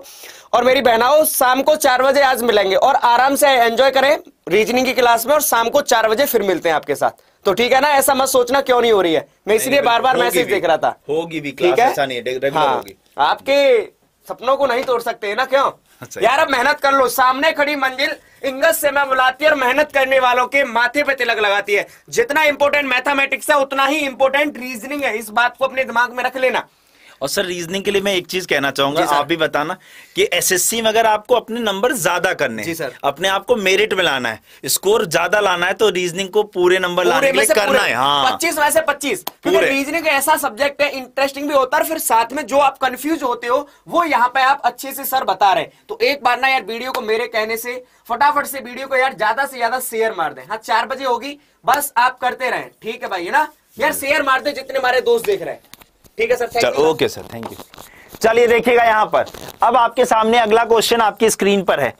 और मेरी बहनाओं शाम को चार बजे आज मिलेंगे और आराम से एंजॉय करें रीजनिंग की क्लास में और शाम को चार बजे फिर मिलते हैं आपके साथ तो ठीक है ना ऐसा मत सोचना क्यों नहीं हो रही है मैं इसलिए बार बार मैसेज देख रहा था होगी भी ठीक है अच्छा हाँ। आपके सपनों को नहीं तोड़ सकते है ना क्यों अच्छा, यार अब तो- मेहनत कर लो सामने खड़ी मंजिल इंगस से मैं बुलाती है और मेहनत करने वालों के माथे पे तिलक लगाती है जितना इंपोर्टेंट मैथमेटिक्स है उतना ही इंपोर्टेंट रीजनिंग है इस बात को अपने दिमाग में रख लेना और सर रीजनिंग के लिए मैं एक चीज कहना चाहूंगा आप भी बताना कि एसएससी में अगर आपको अपने नंबर ज्यादा करने जी सर अपने आप को मेरिट में लाना है स्कोर ज्यादा लाना है तो रीजनिंग को पूरे नंबर लाने के लिए करना है हाँ पच्चीस में से पच्चीस रीजनिंग ऐसा सब्जेक्ट है इंटरेस्टिंग भी होता है फिर साथ में जो आप कंफ्यूज होते हो वो यहाँ पे आप अच्छे से सर बता रहे तो एक बार ना यार वीडियो को मेरे कहने से फटाफट से वीडियो को यार ज्यादा से ज्यादा शेयर मार दे हाँ चार बजे होगी बस आप करते रहे ठीक है भाई है ना यार शेयर मार दे जितने हमारे दोस्त देख रहे हैं ठीक है sir okay sir thank you चलिए देखिएगा यहाँ पर अब आपके सामने अगला क्वेश्चन आपकी स्क्रीन पर है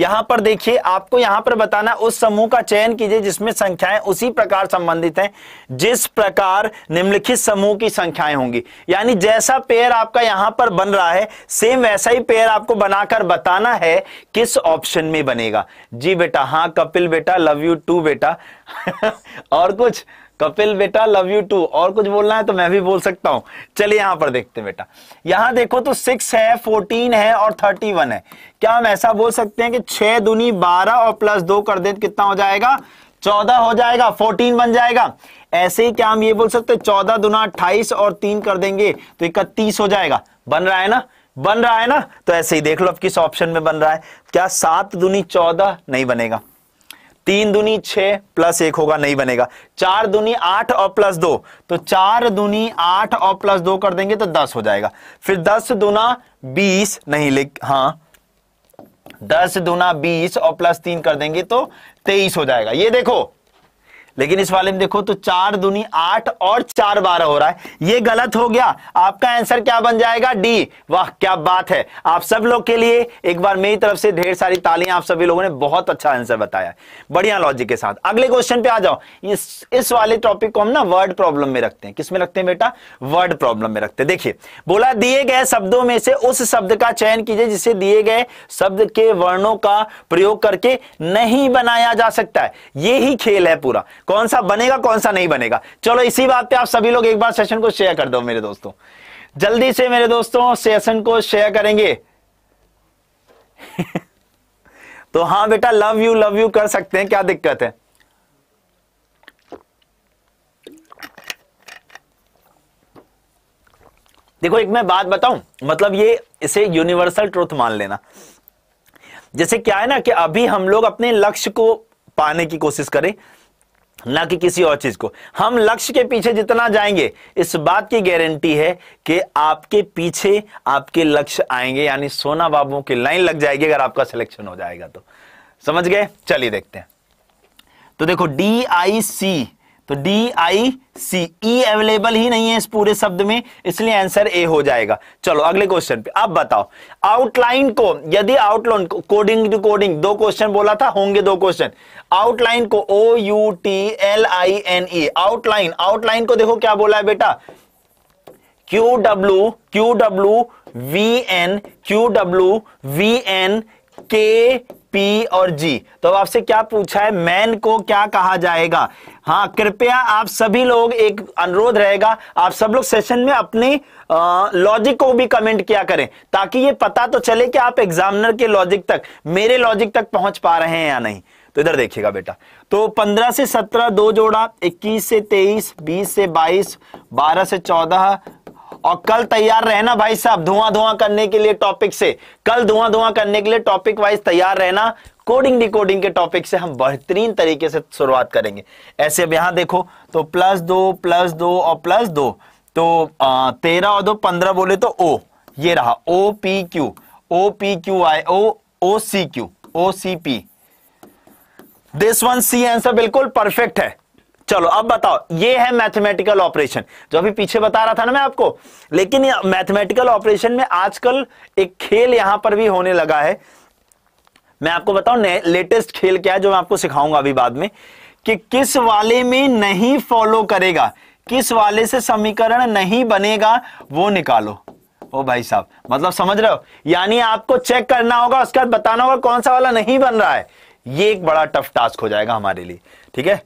यहाँ पर देखिए आपको यहाँ पर बताना उस समूह का चयन कीजिए जिसमें संख्याएं उसी प्रकार संबंधित हैं जिस प्रकार निम्नलिखित समूह की संख्याएं होंगी यानी जैसा पेयर आपका यहाँ पर बन रहा है सेम वैसा ही पेयर आपको बनाकर बताना है किस ऑप्शन में बनेगा जी बेटा हाँ कपिल बेटा लव यू टू बेटा और कुछ कपिल बेटा लव यू टू और कुछ बोलना है तो मैं भी बोल सकता हूं चलिए यहां पर देखते हैं बेटा यहां देखो तो सिक्स है फोर्टीन है और थर्टी वन है क्या हम ऐसा बोल सकते हैं कि छह दुनी बारह और प्लस दो कर दे तो कितना हो जाएगा चौदह हो जाएगा फोर्टीन बन जाएगा ऐसे ही क्या हम ये बोल सकते हैं चौदह दुना अट्ठाईस और तीन कर देंगे तो इकतीस हो जाएगा बन रहा है ना बन रहा है ना तो ऐसे ही देख लो अब किस ऑप्शन में बन रहा है क्या सात दुनी चौदह नहीं बनेगा तीन दुनी छ प्लस एक होगा नहीं बनेगा चार दुनी आठ और प्लस दो तो चार दुनी आठ और प्लस दो कर देंगे तो दस हो जाएगा फिर दस दुना बीस नहीं लिख हाँ दस दुना बीस और प्लस तीन कर देंगे तो तेईस हो जाएगा ये देखो लेकिन इस वाले में देखो तो चार दुनी आठ और चार बारह हो रहा है ये गलत हो गया आपका आंसर क्या बन जाएगा डी वाह क्या बात है आप सब लोग के लिए एक बार मेरी तरफ से ढेर सारी तालियां आप सभी लोगों ने बहुत अच्छा आंसर बताया बढ़िया लॉजिक के साथ अगले क्वेश्चन पे आ जाओ इस इस वाले टॉपिक को हम ना वर्ड प्रॉब्लम में रखते हैं किसमें रखते हैं बेटा वर्ड प्रॉब्लम में रखते हैं देखिए बोला दिए गए शब्दों में से उस शब्द का चयन कीजिए जिसे दिए गए शब्द के वर्णों का प्रयोग करके नहीं बनाया जा सकता है ये ही खेल है पूरा कौन सा बनेगा कौन सा नहीं बनेगा चलो इसी बात पे आप सभी लोग एक बार सेशन को शेयर कर दो मेरे दोस्तों जल्दी से मेरे दोस्तों सेशन को शेयर करेंगे तो हाँ बेटा लव यू लव यू कर सकते हैं क्या दिक्कत है देखो एक मैं बात बताऊं मतलब ये इसे यूनिवर्सल ट्रुथ मान लेना जैसे क्या है ना कि अभी हम लोग अपने लक्ष्य को पाने की कोशिश करें ना कि किसी और चीज को हम लक्ष्य के पीछे जितना जाएंगे इस बात की गारंटी है कि आपके पीछे आपके लक्ष्य आएंगे यानी सोना बाबू की लाइन लग जाएगी अगर आपका सिलेक्शन हो जाएगा तो समझ गए चलिए देखते हैं तो देखो डी आई सी तो D I C E available ही नहीं है इस पूरे शब्द में इसलिए आंसर ए हो जाएगा चलो अगले क्वेश्चन पे अब बताओ आउटलाइन को यदि आउटलाइन कोडिंग टू कोडिंग दो क्वेश्चन बोला था होंगे दो क्वेश्चन आउटलाइन को O U T L I N E outline outline को देखो क्या बोला है बेटा Q W Q W V N Q W V N K P और जी तो आपसे क्या पूछा है मैन को क्या कहा जाएगा हाँ कृपया आप सभी लोग एक अनुरोध रहेगा आप सब लोग सेशन में अपने लॉजिक को भी कमेंट किया करें ताकि ये पता तो चले कि आप एग्जामिनर के लॉजिक तक मेरे लॉजिक तक पहुंच पा रहे हैं या नहीं तो इधर देखिएगा बेटा तो 15 से 17 दो जोड़ा 21 से 23 20 से 22 12 से 14 और कल तैयार रहना भाई साहब धुआं धुआं करने के लिए टॉपिक से कल धुआं धुआं करने के लिए टॉपिक वाइज तैयार रहना कोडिंग डिकोडिंग के टॉपिक से हम बेहतरीन तरीके से शुरुआत करेंगे ऐसे अब यहां देखो तो प्लस दो प्लस दो और प्लस दो तो तेरह और दो पंद्रह बोले तो ओ ये रहा O P Q O P Q I O O C Q O C P this one C answer बिल्कुल परफेक्ट है चलो अब बताओ ये है मैथमेटिकल ऑपरेशन जो अभी पीछे बता रहा था ना मैं आपको लेकिन मैथमेटिकल ऑपरेशन में आजकल एक खेल यहां पर भी होने लगा है मैं आपको बताऊं लेटेस्ट खेल क्या है जो मैं आपको सिखाऊंगा अभी बाद में कि किस वाले में नहीं फॉलो करेगा किस वाले से समीकरण नहीं बनेगा वो निकालो ओ भाई साहब मतलब समझ रहे हो यानी आपको चेक करना होगा उसके बाद बताना होगा कौन सा वाला नहीं बन रहा है ये एक बड़ा टफ टास्क हो जाएगा हमारे लिए ठीक है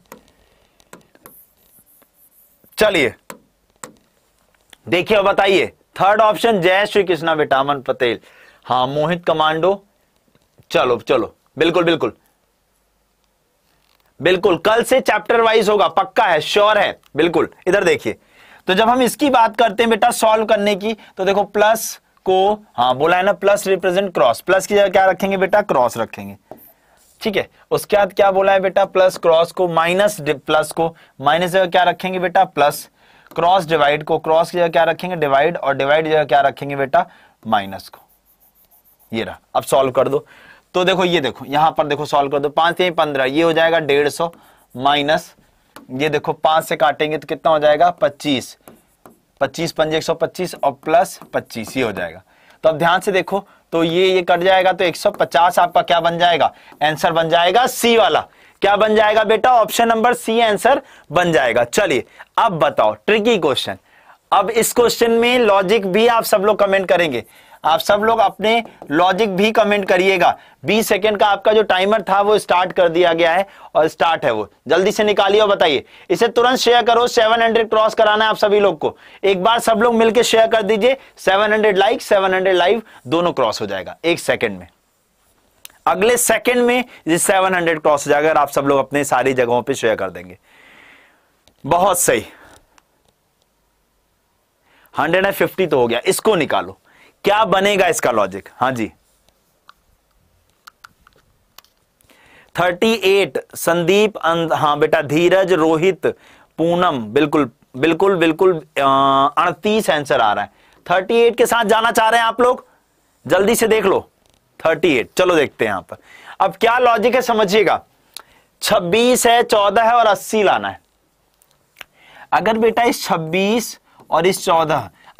चलिए देखिए और बताइए थर्ड ऑप्शन जय श्री कृष्णा विटामिन पटेल हाँ मोहित कमांडो चलो चलो बिल्कुल बिल्कुल बिल्कुल कल से चैप्टर वाइज होगा पक्का है श्योर है बिल्कुल इधर देखिए तो जब हम इसकी बात करते हैं बेटा सॉल्व करने की तो देखो प्लस को हाँ बोला है ना प्लस रिप्रेजेंट क्रॉस प्लस की जगह क्या रखेंगे बेटा क्रॉस रखेंगे ठीक है उसके बाद क्या बोला है बेटा प्लस क्रॉस को माइनस प्लस को माइनस जगह क्या रखेंगे बेटा प्लस क्रॉस डिवाइड को क्रॉस की जगह क्या रखेंगे डिवाइड और डिवाइड जगह क्या रखेंगे बेटा माइनस को ये रहा अब सॉल्व कर दो तो देखो ये देखो यहां पर देखो सॉल्व कर दो पांच से पंद्रह ये हो जाएगा डेढ़ सौ माइनस ये देखो पांच से काटेंगे तो कितना हो जाएगा पच्चीस पच्चीस पंजे एक सौ पच्चीस और प्लस पच्चीस ये हो जाएगा तो अब ध्यान से देखो तो ये ये कट जाएगा तो 150 आपका क्या बन जाएगा आंसर बन जाएगा सी वाला क्या बन जाएगा बेटा ऑप्शन नंबर सी आंसर बन जाएगा चलिए अब बताओ ट्रिकी क्वेश्चन अब इस क्वेश्चन में लॉजिक भी आप सब लोग कमेंट करेंगे आप सब लोग अपने लॉजिक भी कमेंट करिएगा 20 सेकंड का आपका जो टाइमर था वो स्टार्ट कर दिया गया है और स्टार्ट है वो जल्दी से निकालिए और बताइए इसे तुरंत शेयर करो 700 क्रॉस कराना है आप सभी लोग को एक बार सब लोग मिलकर शेयर कर दीजिए 700 लाइक 700 लाइव दोनों क्रॉस हो जाएगा एक सेकेंड में अगले सेकेंड में ये हंड्रेड क्रॉस हो जाएगा आप सब लोग अपने सारी जगहों पर शेयर कर देंगे बहुत सही 150 तो हो गया इसको निकालो क्या बनेगा इसका लॉजिक हाँ जी 38 संदीप अंध हाँ बेटा धीरज रोहित पूनम बिल्कुल बिल्कुल बिल्कुल अड़तीस आंसर आ रहा है 38 के साथ जाना चाह रहे हैं आप लोग जल्दी से देख लो 38 चलो देखते हैं यहां पर अब क्या लॉजिक है समझिएगा 26 है 14 है और 80 लाना है अगर बेटा इस 26 और इस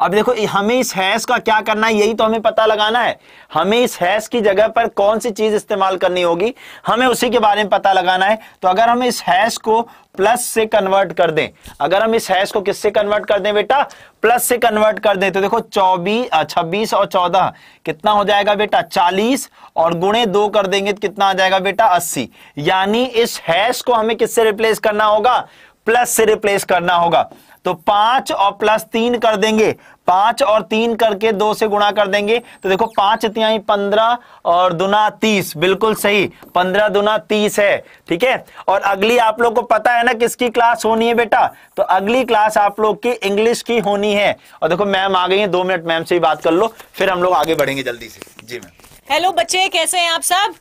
अब देखो हमें इस हैश का क्या करना है यही तो हमें पता लगाना है हमें इस हैश की जगह पर कौन सी चीज इस्तेमाल करनी होगी हमें उसी के बारे में पता लगाना है तो अगर हम इस हैश को प्लस से कन्वर्ट कर दें अगर हम इस हैश को किससे कन्वर्ट कर दें बेटा प्लस से कन्वर्ट कर दें तो देखो चौबीस छब्बीस और चौदह कितना हो जाएगा बेटा चालीस और गुणे दो कर देंगे तो कितना आ जाएगा बेटा अस्सी यानी इस हैश को हमें किससे रिप्लेस करना होगा प्लस से रिप्लेस करना होगा तो पांच और प्लस तीन कर देंगे पांच और तीन करके दो से गुणा कर देंगे तो देखो पांच तिहाई पंद्रह और दुना तीस बिल्कुल सही पंद्रह दुना तीस है ठीक है और अगली आप लोग को पता है ना किसकी क्लास होनी है बेटा तो अगली क्लास आप लोग की इंग्लिश की होनी है और देखो मैम आ गई है दो मिनट मैम से ही बात कर लो फिर हम लोग आगे बढ़ेंगे जल्दी से जी मैम हेलो बच्चे कैसे हैं आप सब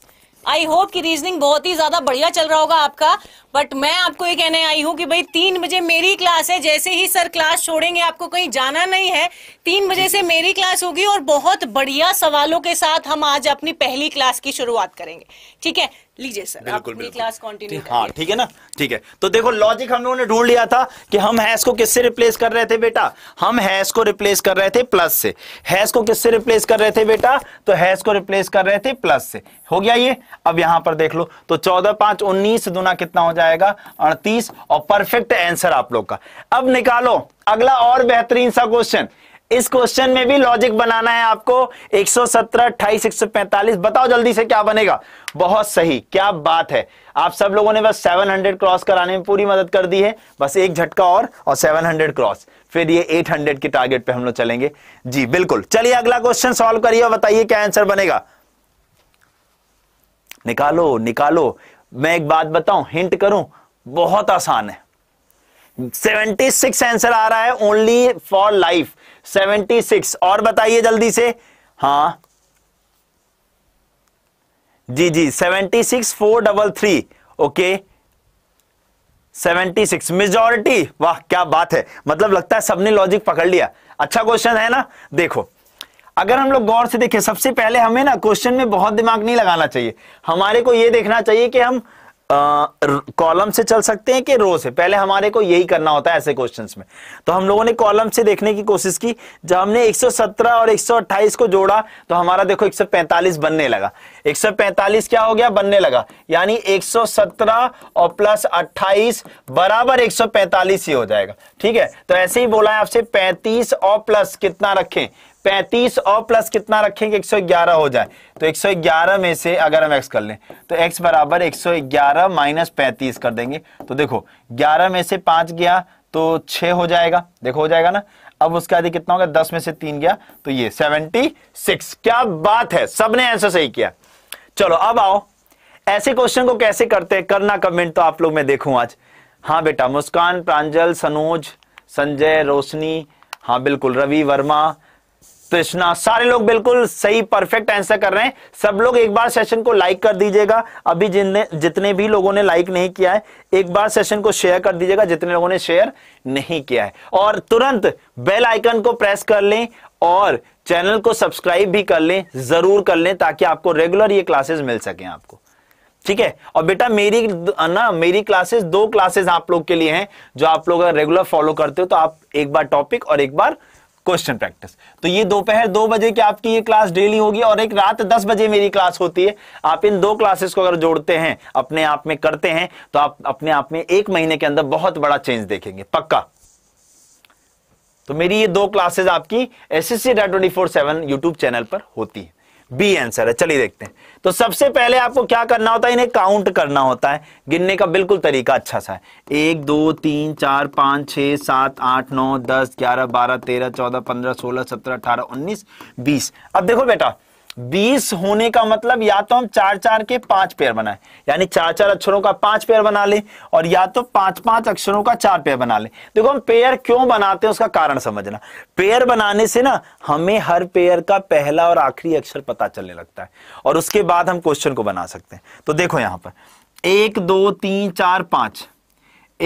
आई होप कि रीजनिंग बहुत ही ज्यादा बढ़िया चल रहा होगा आपका बट मैं आपको ये कहने आई हूँ कि भाई तीन बजे मेरी क्लास है जैसे ही सर क्लास छोड़ेंगे आपको कहीं जाना नहीं है तीन बजे से मेरी क्लास होगी और बहुत बढ़िया सवालों के साथ हम आज अपनी पहली क्लास की शुरुआत करेंगे ठीक है लीजिए सर बिल्कुल क्लास कंटिन्यू हाँ ठीक है ना ठीक है तो देखो लॉजिक हम लोगों ने ढूंढ लिया था कि हम हैस को किससे रिप्लेस कर रहे थे बेटा हम हैस को रिप्लेस कर रहे थे प्लस से हैस को किससे रिप्लेस कर रहे थे बेटा तो हैस को रिप्लेस कर रहे थे प्लस से हो गया ये अब यहां पर देख लो तो चौदह पांच उन्नीस दुना कितना हो जाएगा अड़तीस और परफेक्ट आंसर आप लोग का अब निकालो अगला और बेहतरीन सा क्वेश्चन इस क्वेश्चन में भी लॉजिक बनाना है आपको 117, 28, 145 बताओ जल्दी से क्या बनेगा बहुत सही क्या बात है आप सब लोगों ने बस 700 क्रॉस कराने में पूरी मदद कर दी है बस एक झटका और और 700 क्रॉस फिर ये 800 के टारगेट पे हम लोग चलेंगे जी बिल्कुल चलिए अगला क्वेश्चन सॉल्व करिए और बताइए क्या आंसर बनेगा निकालो निकालो मैं एक बात बताऊं हिंट करूं बहुत आसान है सिक्स आंसर आ रहा है only for life seventy six और बताइए जल्दी से हाँ जी जी seventy six four double three okay seventy six majority वाह क्या बात है मतलब लगता है सबने लॉजिक पकड़ लिया अच्छा क्वेश्चन है ना देखो अगर हम लोग गौर से देखें सबसे पहले हमें ना क्वेश्चन में बहुत दिमाग नहीं लगाना चाहिए हमारे को यह देखना चाहिए कि हम कॉलम से चल सकते हैं कि रो से पहले हमारे को यही करना होता है ऐसे क्वेश्चंस में तो हम लोगों ने कॉलम से देखने की कोशिश की जब हमने 117 और 128 को जोड़ा तो हमारा देखो 145 बनने लगा 145 क्या हो गया बनने लगा यानी 117 और प्लस 28 बराबर 145 ही हो जाएगा ठीक है तो ऐसे ही बोला है आपसे पैंतीस और प्लस कितना रखें पैंतीस और प्लस कितना रखेंगे एक सौ ग्यारह हो जाए तो एक सौ ग्यारह में से अगर हम एक्स कर लें तो एक्स बराबर एक सौ ग्यारह माइनस पैंतीस कर देंगे तो देखो ग्यारह में से पांच गया तो छः हो जाएगा देखो हो जाएगा ना अब उसका आदि कितना होगा दस में से तीन गया तो ये सेवेंटी सिक्स क्या बात है सबने आंसर सही किया चलो अब आओ ऐसे क्वेश्चन को कैसे करते हैं करना कमेंट तो आप लोग मैं देखूं आज हाँ बेटा मुस्कान प्रांजल सनोज संजय रोशनी हाँ बिल्कुल रवि वर्मा कृष्णा तो सारे लोग बिल्कुल सही परफेक्ट आंसर कर रहे हैं सब लोग एक बार सेशन को लाइक कर दीजिएगा अभी जितने जितने भी लोगों ने लाइक नहीं किया है एक बार सेशन को शेयर कर दीजिएगा जितने लोगों ने शेयर नहीं किया है और तुरंत बेल आइकन को प्रेस कर लें और चैनल को सब्सक्राइब भी कर लें जरूर कर लें ताकि आपको रेगुलर ये क्लासेस मिल सके आपको ठीक है और बेटा मेरी ना मेरी क्लासेस दो क्लासेस आप लोग के लिए हैं जो आप लोग रेगुलर फॉलो करते हो तो आप एक बार टॉपिक और एक बार क्वेश्चन प्रैक्टिस तो ये दोपहर दो बजे की आपकी ये क्लास डेली होगी और एक रात दस बजे मेरी क्लास होती है आप इन दो क्लासेस को अगर जोड़ते हैं अपने आप में करते हैं तो आप अपने आप में एक महीने के अंदर बहुत बड़ा चेंज देखेंगे पक्का तो मेरी ये दो क्लासेस आपकी S S C twenty four seven YouTube channel पर होती है बी आंसर है चलिए देखते हैं तो सबसे पहले आपको क्या करना होता है इन्हें काउंट करना होता है गिनने का बिल्कुल तरीका अच्छा सा है एक दो तीन चार पांच छह सात आठ नौ दस ग्यारह बारह तेरह चौदह पंद्रह सोलह सत्रह अठारह उन्नीस बीस अब देखो बेटा बीस होने का मतलब या तो हम चार चार के पांच पेयर बनाए यानी चार चार अक्षरों का पांच पेयर बना ले और या तो पांच पांच अक्षरों का चार पेयर बना ले देखो हम पेयर क्यों बनाते हैं उसका कारण समझना पेयर बनाने से ना हमें हर पेयर का पहला और आखिरी अक्षर पता चलने लगता है और उसके बाद हम क्वेश्चन को बना सकते हैं तो देखो यहां पर एक दो तीन चार पांच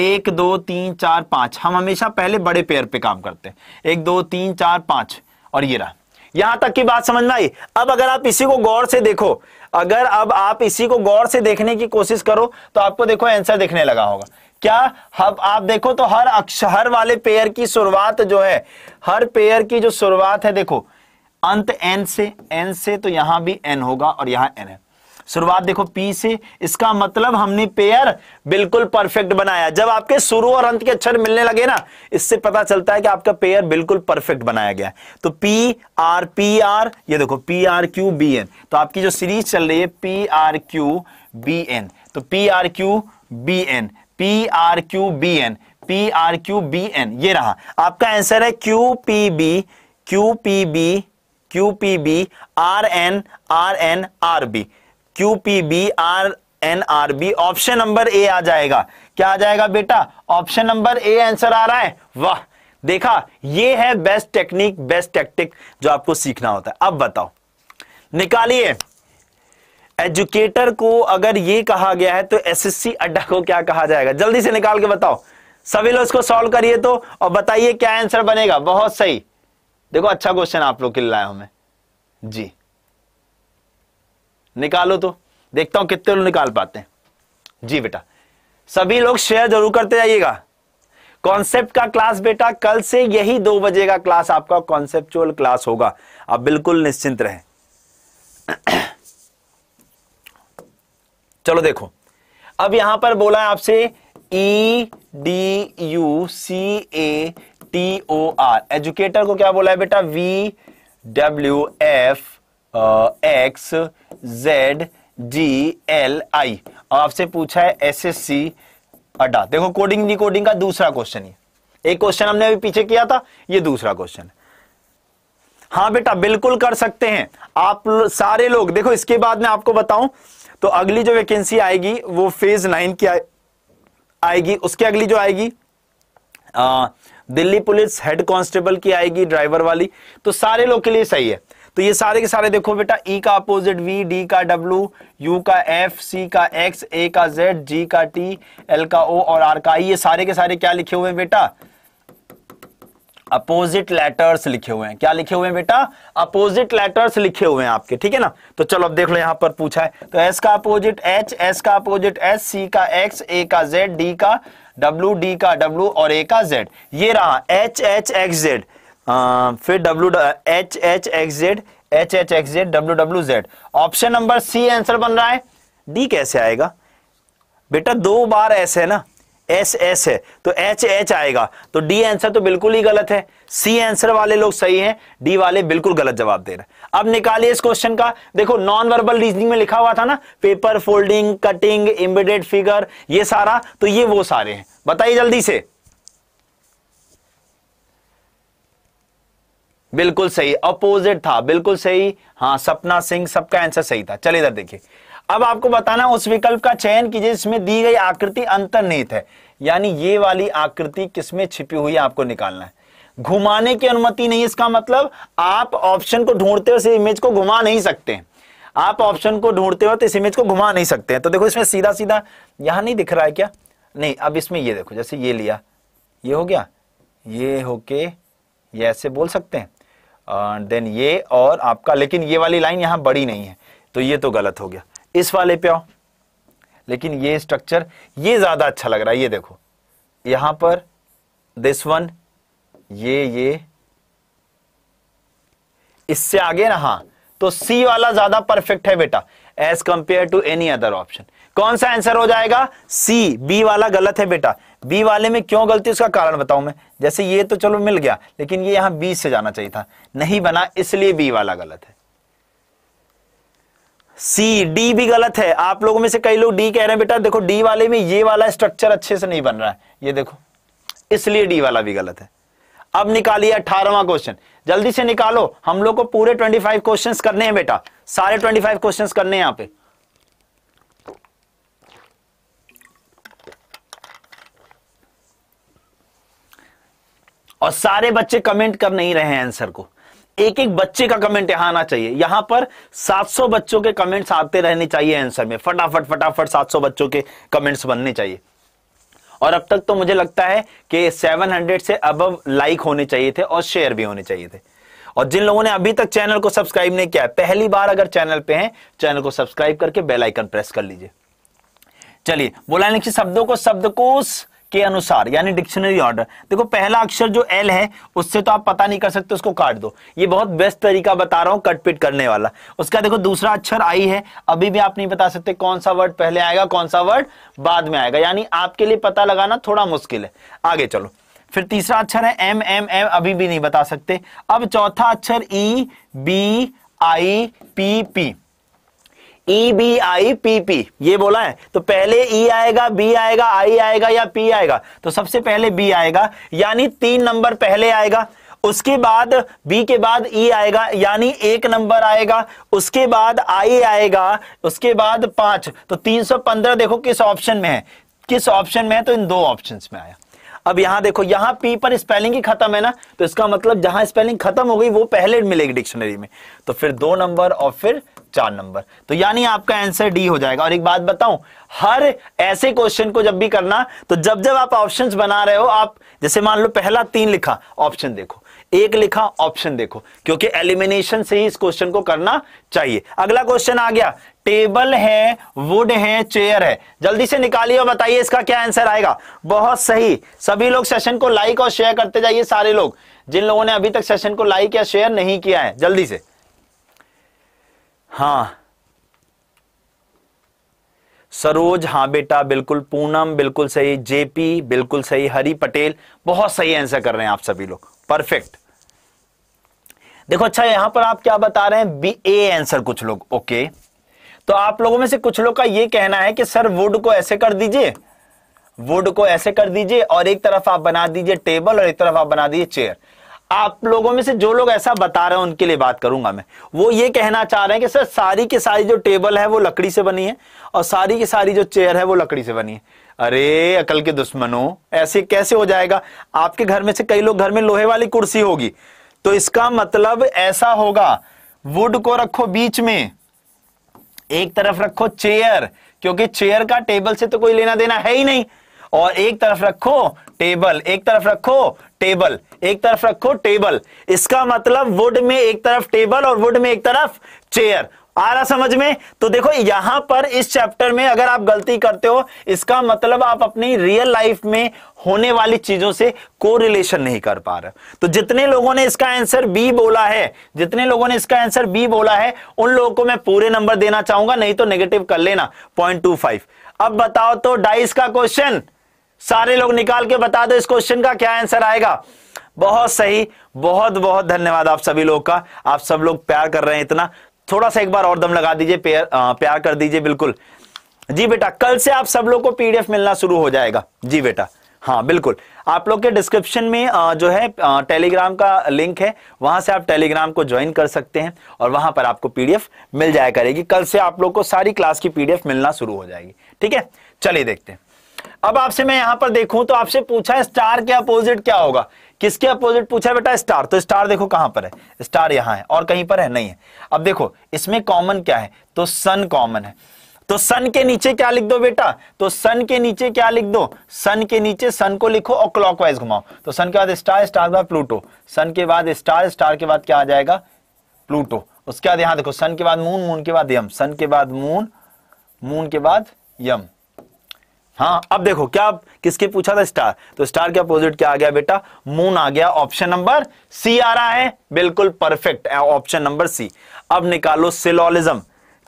एक दो तीन चार पांच हम हमेशा पहले बड़े पेयर पे काम करते हैं एक दो तीन चार पांच और ये रहा यहां तक की बात समझ में आई अब अगर आप इसी को गौर से देखो अगर अब आप इसी को गौर से देखने की कोशिश करो तो आपको देखो आंसर देखने लगा होगा क्या हम आप देखो तो हर अक्षर हर वाले पेयर की शुरुआत जो है हर पेयर की जो शुरुआत है देखो अंत एन से एन से तो यहां भी एन होगा और यहां एन है शुरुआत देखो पी से इसका मतलब हमने पेयर बिल्कुल परफेक्ट बनाया जब आपके शुरू और अंत के अक्षर मिलने लगे ना इससे पता चलता है कि आपका पेयर बिल्कुल परफेक्ट बनाया गया तो पी आर पी आर ये देखो P R Q B N तो आपकी जो सीरीज चल रही है P R Q B N तो P R Q B N P R Q B N P R Q B N ये रहा आपका आंसर है Q P B Q P B Q P B R N R N R B Q P B R N R B option number A आ जाएगा क्या आ जाएगा बेटा option number A answer आ रहा है वाह देखा ये है बेस्ट टेक्निक बेस्ट टेक्टिक जो आपको सीखना होता है अब बताओ निकालिए एजुकेटर को अगर ये कहा गया है तो एसएससी अड्डा को क्या कहा जाएगा जल्दी से निकाल के बताओ सभी लोग इसको सॉल्व करिए तो और बताइए क्या आंसर बनेगा बहुत सही देखो अच्छा क्वेश्चन आप लोग के लाया हूं मैं जी निकालो तो देखता हूं कितने लोग निकाल पाते हैं जी बेटा सभी लोग शेयर जरूर करते जाइएगा कॉन्सेप्ट का क्लास बेटा कल से यही दो बजे का क्लास आपका कॉन्सेप्चुअल क्लास होगा आप बिल्कुल निश्चिंत रहे चलो देखो अब यहां पर बोला है आपसे E D U C A T O R educator को क्या बोला है बेटा V W F X Z G L I आपसे पूछा है एस एस सी अड्डा देखो कोडिंग डिकोडिंग का दूसरा क्वेश्चन ये एक क्वेश्चन हमने अभी पीछे किया था ये दूसरा क्वेश्चन हाँ बेटा बिल्कुल कर सकते हैं आप सारे लोग देखो इसके बाद में आपको बताऊं तो अगली जो वैकेंसी आएगी वो फेज नाइन की आ, आएगी उसके अगली जो आएगी आ, दिल्ली पुलिस हेड कांस्टेबल की आएगी ड्राइवर वाली तो सारे लोग के लिए सही है तो ये सारे के सारे देखो बेटा ई e का अपोजिट वी डी का डब्ल्यू यू का एफ सी का एक्स ए का जेड जी का टी एल का ओ और आर का आई ये सारे के सारे क्या लिखे हुए हैं बेटा अपोजिट लेटर्स लिखे हुए हैं क्या लिखे हुए हैं बेटा अपोजिट लेटर्स लिखे हुए हैं आपके ठीक है ना तो चलो अब देख लो यहां पर पूछा है तो एस का अपोजिट एच एस का अपोजिट एस सी का एक्स ए का जेड डी का डब्ल्यू डी का डब्ल्यू और ए का जेड ये रहा एच एच एक्स जेड फिर W H H X Z H H X Z W W Z option number C answer बन रहा है डी कैसे आएगा बेटा दो बार एस है ना एस एस है तो एच एच आएगा तो डी आंसर तो बिल्कुल ही गलत है सी आंसर वाले लोग सही हैं डी वाले बिल्कुल गलत जवाब दे रहे हैं अब निकालिए इस क्वेश्चन का देखो नॉन वर्बल रीजनिंग में लिखा हुआ था ना paper folding cutting embedded figure ये सारा तो ये वो सारे हैं बताइए जल्दी से बिल्कुल सही अपोजिट था बिल्कुल सही हाँ सपना सिंह सबका आंसर सही था चलिए इधर देखिए अब आपको बताना उस विकल्प का चयन कीजिए जिसमें दी गई आकृति अंतर्निहित है यानी ये वाली आकृति किसमें छिपी हुई है आपको निकालना है घुमाने की अनुमति नहीं इसका मतलब आप ऑप्शन को ढूंढते हुए इस इमेज को घुमा नहीं सकते आप ऑप्शन को ढूंढते हो तो इस इमेज को घुमा नहीं सकते हैं तो देखो इसमें सीधा सीधा यहां नहीं दिख रहा है क्या नहीं अब इसमें ये देखो जैसे ये लिया ये हो गया ये होके ये ऐसे बोल सकते हैं देन ये और आपका लेकिन ये वाली लाइन यहां बड़ी नहीं है तो ये तो गलत हो गया इस वाले पे आओ लेकिन ये स्ट्रक्चर ये ज़्यादा अच्छा लग रहा है ये देखो यहां पर दिस वन ये ये इससे आगे ना हाँ तो सी वाला ज्यादा परफेक्ट है बेटा as compare to any other option कौन सा आंसर हो जाएगा सी बी वाला गलत है बेटा बी वाले में क्यों गलती उसका कारण बताऊं मैं जैसे ये तो चलो मिल गया लेकिन ये यहाँ बी से जाना चाहिए था नहीं बना इसलिए बी वाला गलत है सी डी भी गलत है आप लोगों में से कई लोग डी कह रहे हैं बेटा देखो डी वाले में ये वाला स्ट्रक्चर अच्छे से नहीं बन रहा है ये देखो इसलिए डी वाला भी गलत है अब निकालिए अठारहवा क्वेश्चन जल्दी से निकालो हम लोग को पूरे ट्वेंटी फाइव क्वेश्चन करने हैं बेटा सारे ट्वेंटी फाइव क्वेश्चन करने हैं यहाँ पे और सारे बच्चे कमेंट कर नहीं रहे हैं आंसर को एक एक बच्चे का कमेंट यहां आना चाहिए यहां पर 700 बच्चों के कमेंट्स आते रहने चाहिए आंसर में फटाफट फटाफट 700 बच्चों के कमेंट्स बनने चाहिए और अब तक तो मुझे लगता है कि 700 से अब लाइक होने चाहिए थे और शेयर भी होने चाहिए थे और जिन लोगों ने अभी तक चैनल को सब्सक्राइब नहीं किया है पहली बार अगर चैनल पे है चैनल को सब्सक्राइब करके बेलाइकन प्रेस कर लीजिए चलिए बोला शब्दों को शब्दकोश के अनुसार यानी डिक्शनरी ऑर्डर देखो पहला अक्षर जो एल है उससे तो आप पता नहीं कर सकते उसको काट दो ये बहुत बेस्ट तरीका बता रहा हूं कटपिट करने वाला उसका देखो दूसरा अक्षर आई है अभी भी आप नहीं बता सकते कौन सा वर्ड पहले आएगा कौन सा वर्ड बाद में आएगा यानी आपके लिए पता लगाना थोड़ा मुश्किल है आगे चलो फिर तीसरा अक्षर है एम एम एम अभी भी नहीं बता सकते अब चौथा अक्षर E B I P P E B I P P ये बोला है तो पहले ई e आएगा बी आएगा आई आएगा या पी आएगा तो सबसे पहले बी आएगा यानी तीन नंबर पहले आएगा उसके बाद बी के बाद ई e आएगा यानी एक नंबर आएगा उसके बाद आई आएगा उसके बाद पांच तो 315 देखो किस ऑप्शन में है किस ऑप्शन में है तो इन दो ऑप्शन में आया अब यहां देखो यहां पी पर स्पेलिंग ही खत्म है ना तो इसका मतलब जहां स्पेलिंग खत्म हो गई वो पहले मिलेगी डिक्शनरी में तो फिर दो नंबर और फिर चार नंबर तो यानी आपका आंसर डी हो जाएगा और एक बात बताऊं हर ऐसे क्वेश्चन को जब भी करना तो जब जब आप ऑप्शंस बना रहे हो आप जैसे मान लो पहला तीन लिखा ऑप्शन देखो एक लिखा ऑप्शन देखो क्योंकि एलिमिनेशन से ही इस क्वेश्चन को करना चाहिए अगला क्वेश्चन आ गया टेबल है वुड है चेयर है जल्दी से निकालिए और बताइए इसका क्या आंसर आएगा बहुत सही सभी लोग सेशन को लाइक और शेयर करते जाइए सारे लोग जिन लोगों ने अभी तक सेशन को लाइक या शेयर नहीं किया है जल्दी से हाँ सरोज हाँ बेटा बिल्कुल पूनम बिल्कुल सही जेपी बिल्कुल सही हरि पटेल बहुत सही आंसर कर रहे हैं आप सभी लोग परफेक्ट देखो अच्छा यहां पर आप क्या बता रहे हैं बी ए आंसर कुछ लोग ओके तो आप लोगों में से कुछ लोग का यह कहना है कि सर वुड को ऐसे कर दीजिए वुड को ऐसे कर दीजिए और एक तरफ आप बना दीजिए टेबल और एक तरफ आप बना दीजिए चेयर आप लोगों में से जो लोग ऐसा बता रहे हैं उनके लिए बात करूंगा मैं वो ये कहना चाह रहे हैं कि सर सारी की सारी जो टेबल है वो लकड़ी से बनी है और सारी की सारी जो चेयर है वो लकड़ी से बनी है अरे अकल के दुश्मनों ऐसे कैसे हो जाएगा आपके घर में से कई लोग घर में लोहे वाली कुर्सी होगी तो इसका मतलब ऐसा होगा वुड को रखो बीच में एक तरफ रखो चेयर क्योंकि चेयर का टेबल से तो कोई लेना देना है ही नहीं और एक तरफ रखो टेबल एक तरफ रखो टेबल एक तरफ रखो टेबल इसका मतलब वुड में एक तरफ टेबल और वुड में एक तरफ चेयर आ रहा समझ में तो देखो यहां पर इस चैप्टर में अगर आप गलती करते हो इसका मतलब आप अपनी रियल लाइफ में होने वाली चीजों से कोरिलेशन नहीं कर पा रहे तो जितने लोगों ने इसका आंसर बी बोला है जितने लोगों ने इसका आंसर बी बोला है उन लोगों को मैं पूरे नंबर देना चाहूंगा नहीं तो नेगेटिव कर लेना पॉइंट टू फाइव अब बताओ तो डाइस का क्वेश्चन सारे लोग निकाल के बता दो इस क्वेश्चन का क्या आंसर आएगा बहुत सही बहुत बहुत धन्यवाद आप सभी लोग का आप सब लोग प्यार कर रहे हैं इतना थोड़ा सा एक बार और दम लगा दीजिए प्यार प्यार कर दीजिए बिल्कुल जी बेटा कल से आप सब लोग को पीडीएफ मिलना शुरू हो जाएगा जी बेटा हाँ बिल्कुल आप लोग के डिस्क्रिप्शन में जो है टेलीग्राम का लिंक है वहां से आप टेलीग्राम को ज्वाइन कर सकते हैं और वहां पर आपको पीडीएफ मिल जाया करेगी कल से आप लोग को सारी क्लास की पीडीएफ मिलना शुरू हो जाएगी ठीक है चलिए देखते हैं अब आपसे मैं यहां पर देखूं तो आपसे पूछा है स्टार के अपोजिट क्या होगा किसके अपोजिट पूछा बेटा स्टार तो स्टार देखो कहां पर है स्टार यहां है और कहीं पर है नहीं है अब देखो इसमें कॉमन क्या है तो सन कॉमन है तो सन के नीचे क्या लिख दो बेटा तो सन के नीचे क्या लिख दो सन के नीचे सन को लिखो और क्लॉकवाइज घुमाओ तो सन के बाद स्टार स्टार के बाद प्लूटो सन के बाद स्टार स्टार के बाद क्या आ जाएगा प्लूटो उसके बाद यहां देखो सन के बाद मून मून के बाद यम सन के बाद मून मून के बाद यम हाँ अब देखो क्या किसके पूछा था स्टार तो स्टार के अपोजिट क्या आ गया बेटा मून आ गया ऑप्शन नंबर सी आ रहा है बिल्कुल परफेक्ट ऑप्शन नंबर सी अब निकालो सिलोलिज्म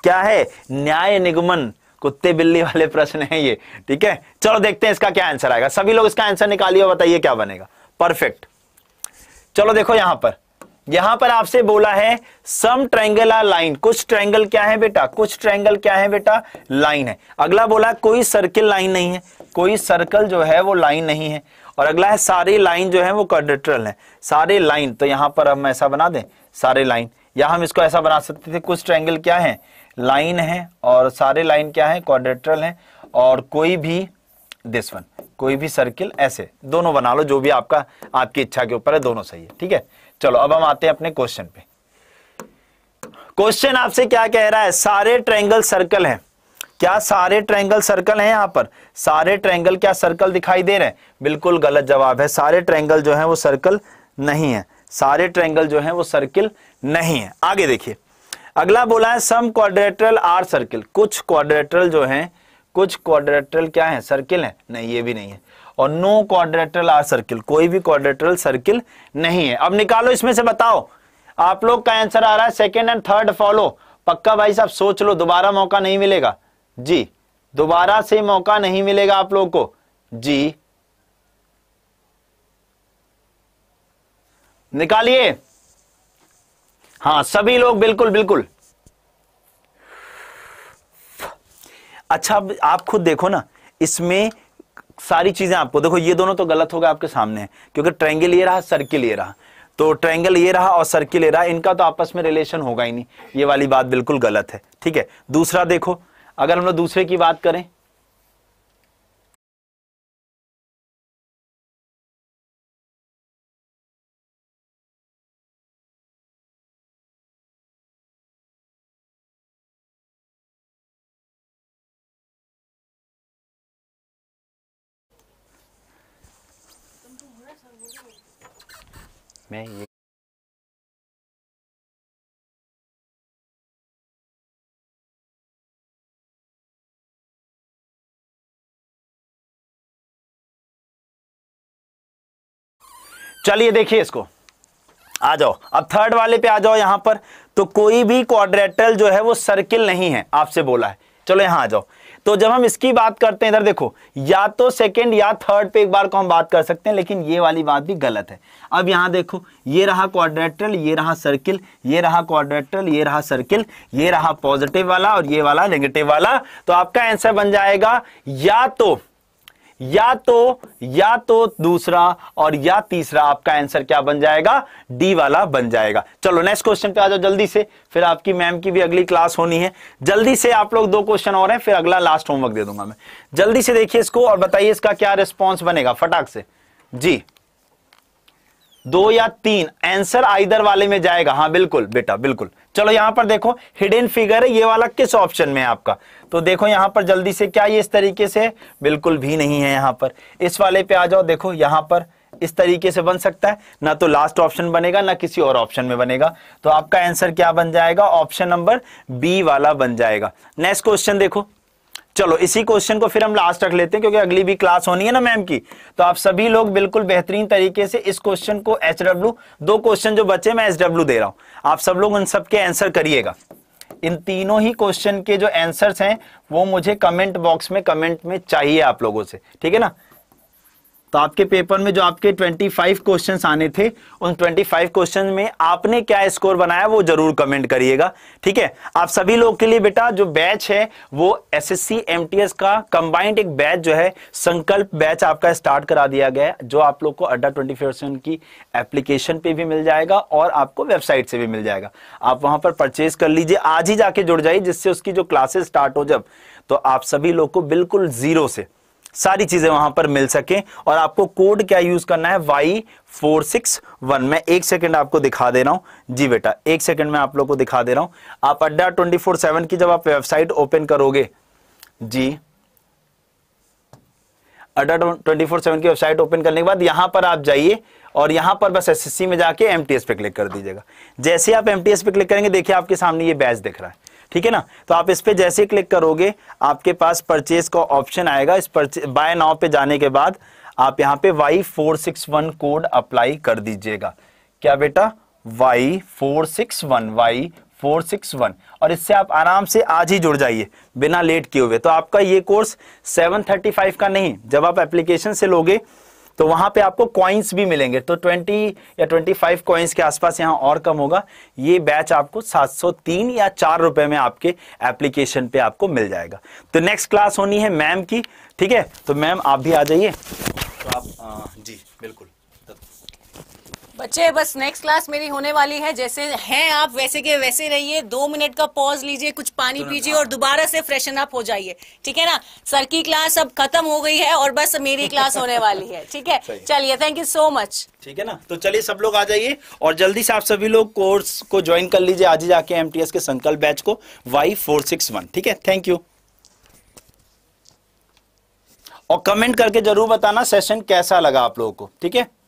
क्या है न्याय निगमन कुत्ते बिल्ली वाले प्रश्न है ये ठीक है चलो देखते हैं इसका क्या आंसर आएगा सभी लोग इसका आंसर निकालिए बताइए क्या बनेगा परफेक्ट चलो देखो यहां पर यहां पर आपसे बोला है सम ट्रायंगल आर लाइन कुछ ट्रायंगल क्या है बेटा कुछ ट्रायंगल क्या है बेटा लाइन है अगला बोला कोई सर्किल लाइन नहीं है कोई सर्कल जो है वो लाइन नहीं है और अगला है सारे लाइन जो है वो कॉर्डिट्रल है सारे लाइन तो यहां पर हम ऐसा बना दें सारे लाइन या हम इसको ऐसा बना सकते थे कुछ ट्रायंगल क्या है लाइन है और सारे लाइन क्या है कॉर्डिट्रल है और कोई भी दिस वन कोई भी सर्किल ऐसे दोनों बना लो जो भी आपका आपकी इच्छा के ऊपर है दोनों सही है ठीक है चलो अब हम आते हैं अपने क्वेश्चन पे क्वेश्चन आपसे क्या कह रहा है सारे ट्रैंगल सर्कल हैं क्या सारे ट्रैंगल सर्कल हैं यहां पर सारे ट्रैंगल क्या सर्कल दिखाई दे रहे हैं बिल्कुल गलत जवाब है सारे ट्रैंगल जो है वो सर्कल नहीं है सारे ट्रैंगल जो है वो सर्किल नहीं है आगे देखिए अगला बोला है सम क्वाड्रेटरल आर सर्किल कुछ क्वाड्रेटरल जो है कुछ क्वाड्रेटरल क्या है सर्किल है नहीं ये भी नहीं है और नो क्वाड्रेटरल आर सर्किल कोई भी क्वाड्रेटरल सर्किल नहीं है अब निकालो इसमें से बताओ आप लोग का आंसर आ रहा है सेकेंड एंड थर्ड फॉलो पक्का भाई साहब सोच लो दोबारा मौका नहीं मिलेगा जी दोबारा से मौका नहीं मिलेगा आप लोगों को जी निकालिए हाँ सभी लोग बिल्कुल बिल्कुल अच्छा आप खुद देखो ना इसमें सारी चीजें आपको देखो ये दोनों तो गलत होगा आपके सामने क्योंकि ट्रेंगल ये रहा सर्किल ये रहा तो ट्रेंगल ये रहा और सर्किल ये रहा इनका तो आपस में रिलेशन होगा ही नहीं ये वाली बात बिल्कुल गलत है ठीक है दूसरा देखो अगर हम लोग दूसरे की बात करें में ये चलिए देखिए इसको आ जाओ अब थर्ड वाले पे आ जाओ यहां पर तो कोई भी क्वाड्रेटल जो है वो सर्किल नहीं है आपसे बोला है चलो यहां आ जाओ तो जब हम इसकी बात करते हैं इधर देखो या तो सेकेंड या थर्ड पे एक बार को हम बात कर सकते हैं लेकिन ये वाली बात भी गलत है अब यहां देखो ये रहा क्वाड्रेटल ये रहा सर्किल ये रहा क्वाड्रेटल ये रहा सर्किल ये रहा पॉजिटिव वाला और ये वाला नेगेटिव वाला तो आपका आंसर बन जाएगा या तो या तो या तो दूसरा और या तीसरा आपका आंसर क्या बन जाएगा डी वाला बन जाएगा चलो नेक्स्ट क्वेश्चन पे आ जाओ जल्दी से फिर आपकी मैम की भी अगली क्लास होनी है जल्दी से आप लोग दो क्वेश्चन और हैं फिर अगला लास्ट होमवर्क दे दूंगा मैं जल्दी से देखिए इसको और बताइए इसका क्या रिस्पॉन्स बनेगा फटाक से जी दो या तीन आंसर आइदर वाले में जाएगा हाँ बिल्कुल बेटा बिल्कुल चलो यहां पर देखो हिडन फिगर है ये वाला किस ऑप्शन में है आपका तो देखो यहां पर जल्दी से क्या ये इस तरीके से बिल्कुल भी नहीं है यहां पर इस वाले पे आ जाओ देखो यहाँ पर इस तरीके से बन सकता है ना तो लास्ट ऑप्शन बनेगा ना किसी और ऑप्शन में बनेगा तो आपका आंसर क्या बन जाएगा ऑप्शन नंबर बी वाला बन जाएगा नेक्स्ट क्वेश्चन देखो चलो इसी क्वेश्चन को फिर हम लास्ट रख लेते हैं क्योंकि अगली भी क्लास होनी है ना मैम की तो आप सभी लोग बिल्कुल बेहतरीन तरीके से इस क्वेश्चन को एच दो क्वेश्चन जो बचे मैं एच दे रहा हूं आप सब लोग उन सबके आंसर करिएगा इन तीनों ही क्वेश्चन के जो आंसर्स हैं वो मुझे कमेंट बॉक्स में कमेंट में चाहिए आप लोगों से ठीक है ना तो आपके पेपर में जो आपके 25 क्वेश्चंस आने थे उन 25 क्वेश्चन में आपने क्या स्कोर बनाया वो जरूर कमेंट करिएगा ठीक है आप सभी लोग के लिए बेटा जो बैच है वो एसएससी एमटीएस का कंबाइंड एक बैच जो है संकल्प बैच आपका स्टार्ट करा दिया गया है जो आप लोग को अड्डा ट्वेंटी की एप्लीकेशन पे भी मिल जाएगा और आपको वेबसाइट से भी मिल जाएगा आप वहां पर परचेज कर लीजिए आज ही जाके जुड़ जाइए जिससे उसकी जो क्लासेस स्टार्ट हो जब तो आप सभी लोग को बिल्कुल जीरो से सारी चीजें वहां पर मिल सके और आपको कोड क्या यूज करना है वाई फोर सिक्स वन मैं एक सेकंड आपको दिखा दे रहा हूं जी बेटा एक सेकंड में आप लोग को दिखा दे रहा हूं आप अड्डा ट्वेंटी फोर सेवन की जब आप वेबसाइट ओपन करोगे जी अड्डा ट्वेंटी फोर सेवन की वेबसाइट ओपन करने के बाद यहां पर आप जाइए और यहां पर बस एसएससी में जाके एमटीएस पे क्लिक कर दीजिएगा जैसे आप एमटीएस पे क्लिक करेंगे देखिए आपके सामने ये बैच दिख रहा है ठीक है ना तो आप इस पर जैसे क्लिक करोगे आपके पास परचेज का ऑप्शन आएगा इस बाय नाव पे जाने के बाद आप यहाँ पे Y four six one code apply कर दीजिएगा क्या बेटा Y four six one Y four six one और इससे आप आराम से आज ही जुड़ जाइए बिना लेट किए हुए तो आपका ये कोर्स सेवन थर्टी फाइव का नहीं जब आप एप्लीकेशन से लोगे तो वहां पे आपको कॉइन्स भी मिलेंगे तो 20 या 25 कॉइन्स के आसपास यहाँ और कम होगा ये बैच आपको 703 या चार रुपए में आपके एप्लीकेशन पे आपको मिल जाएगा तो नेक्स्ट क्लास होनी है मैम की ठीक है तो मैम आप भी आ जाइए तो आप आ, हाँ, जी बिल्कुल बच्चे बस नेक्स्ट क्लास मेरी होने वाली है जैसे हैं आप वैसे के वैसे रहिए दो मिनट का पॉज लीजिए कुछ पानी पीजिए और हाँ। दोबारा से फ्रेशन अप हो जाइए ठीक है ना सर की क्लास अब खत्म हो गई है और बस मेरी क्लास होने वाली है ठीक है चलिए थैंक यू सो मच ठीक है ना तो चलिए सब लोग आ जाइए और जल्दी से आप सभी लोग कोर्स को ज्वाइन कर लीजिए आज ही जाके एम के संकल्प बैच को वाई फोर सिक्स वन ठीक है थैंक यू और कमेंट करके जरूर बताना सेशन कैसा लगा आप लोगों को ठीक है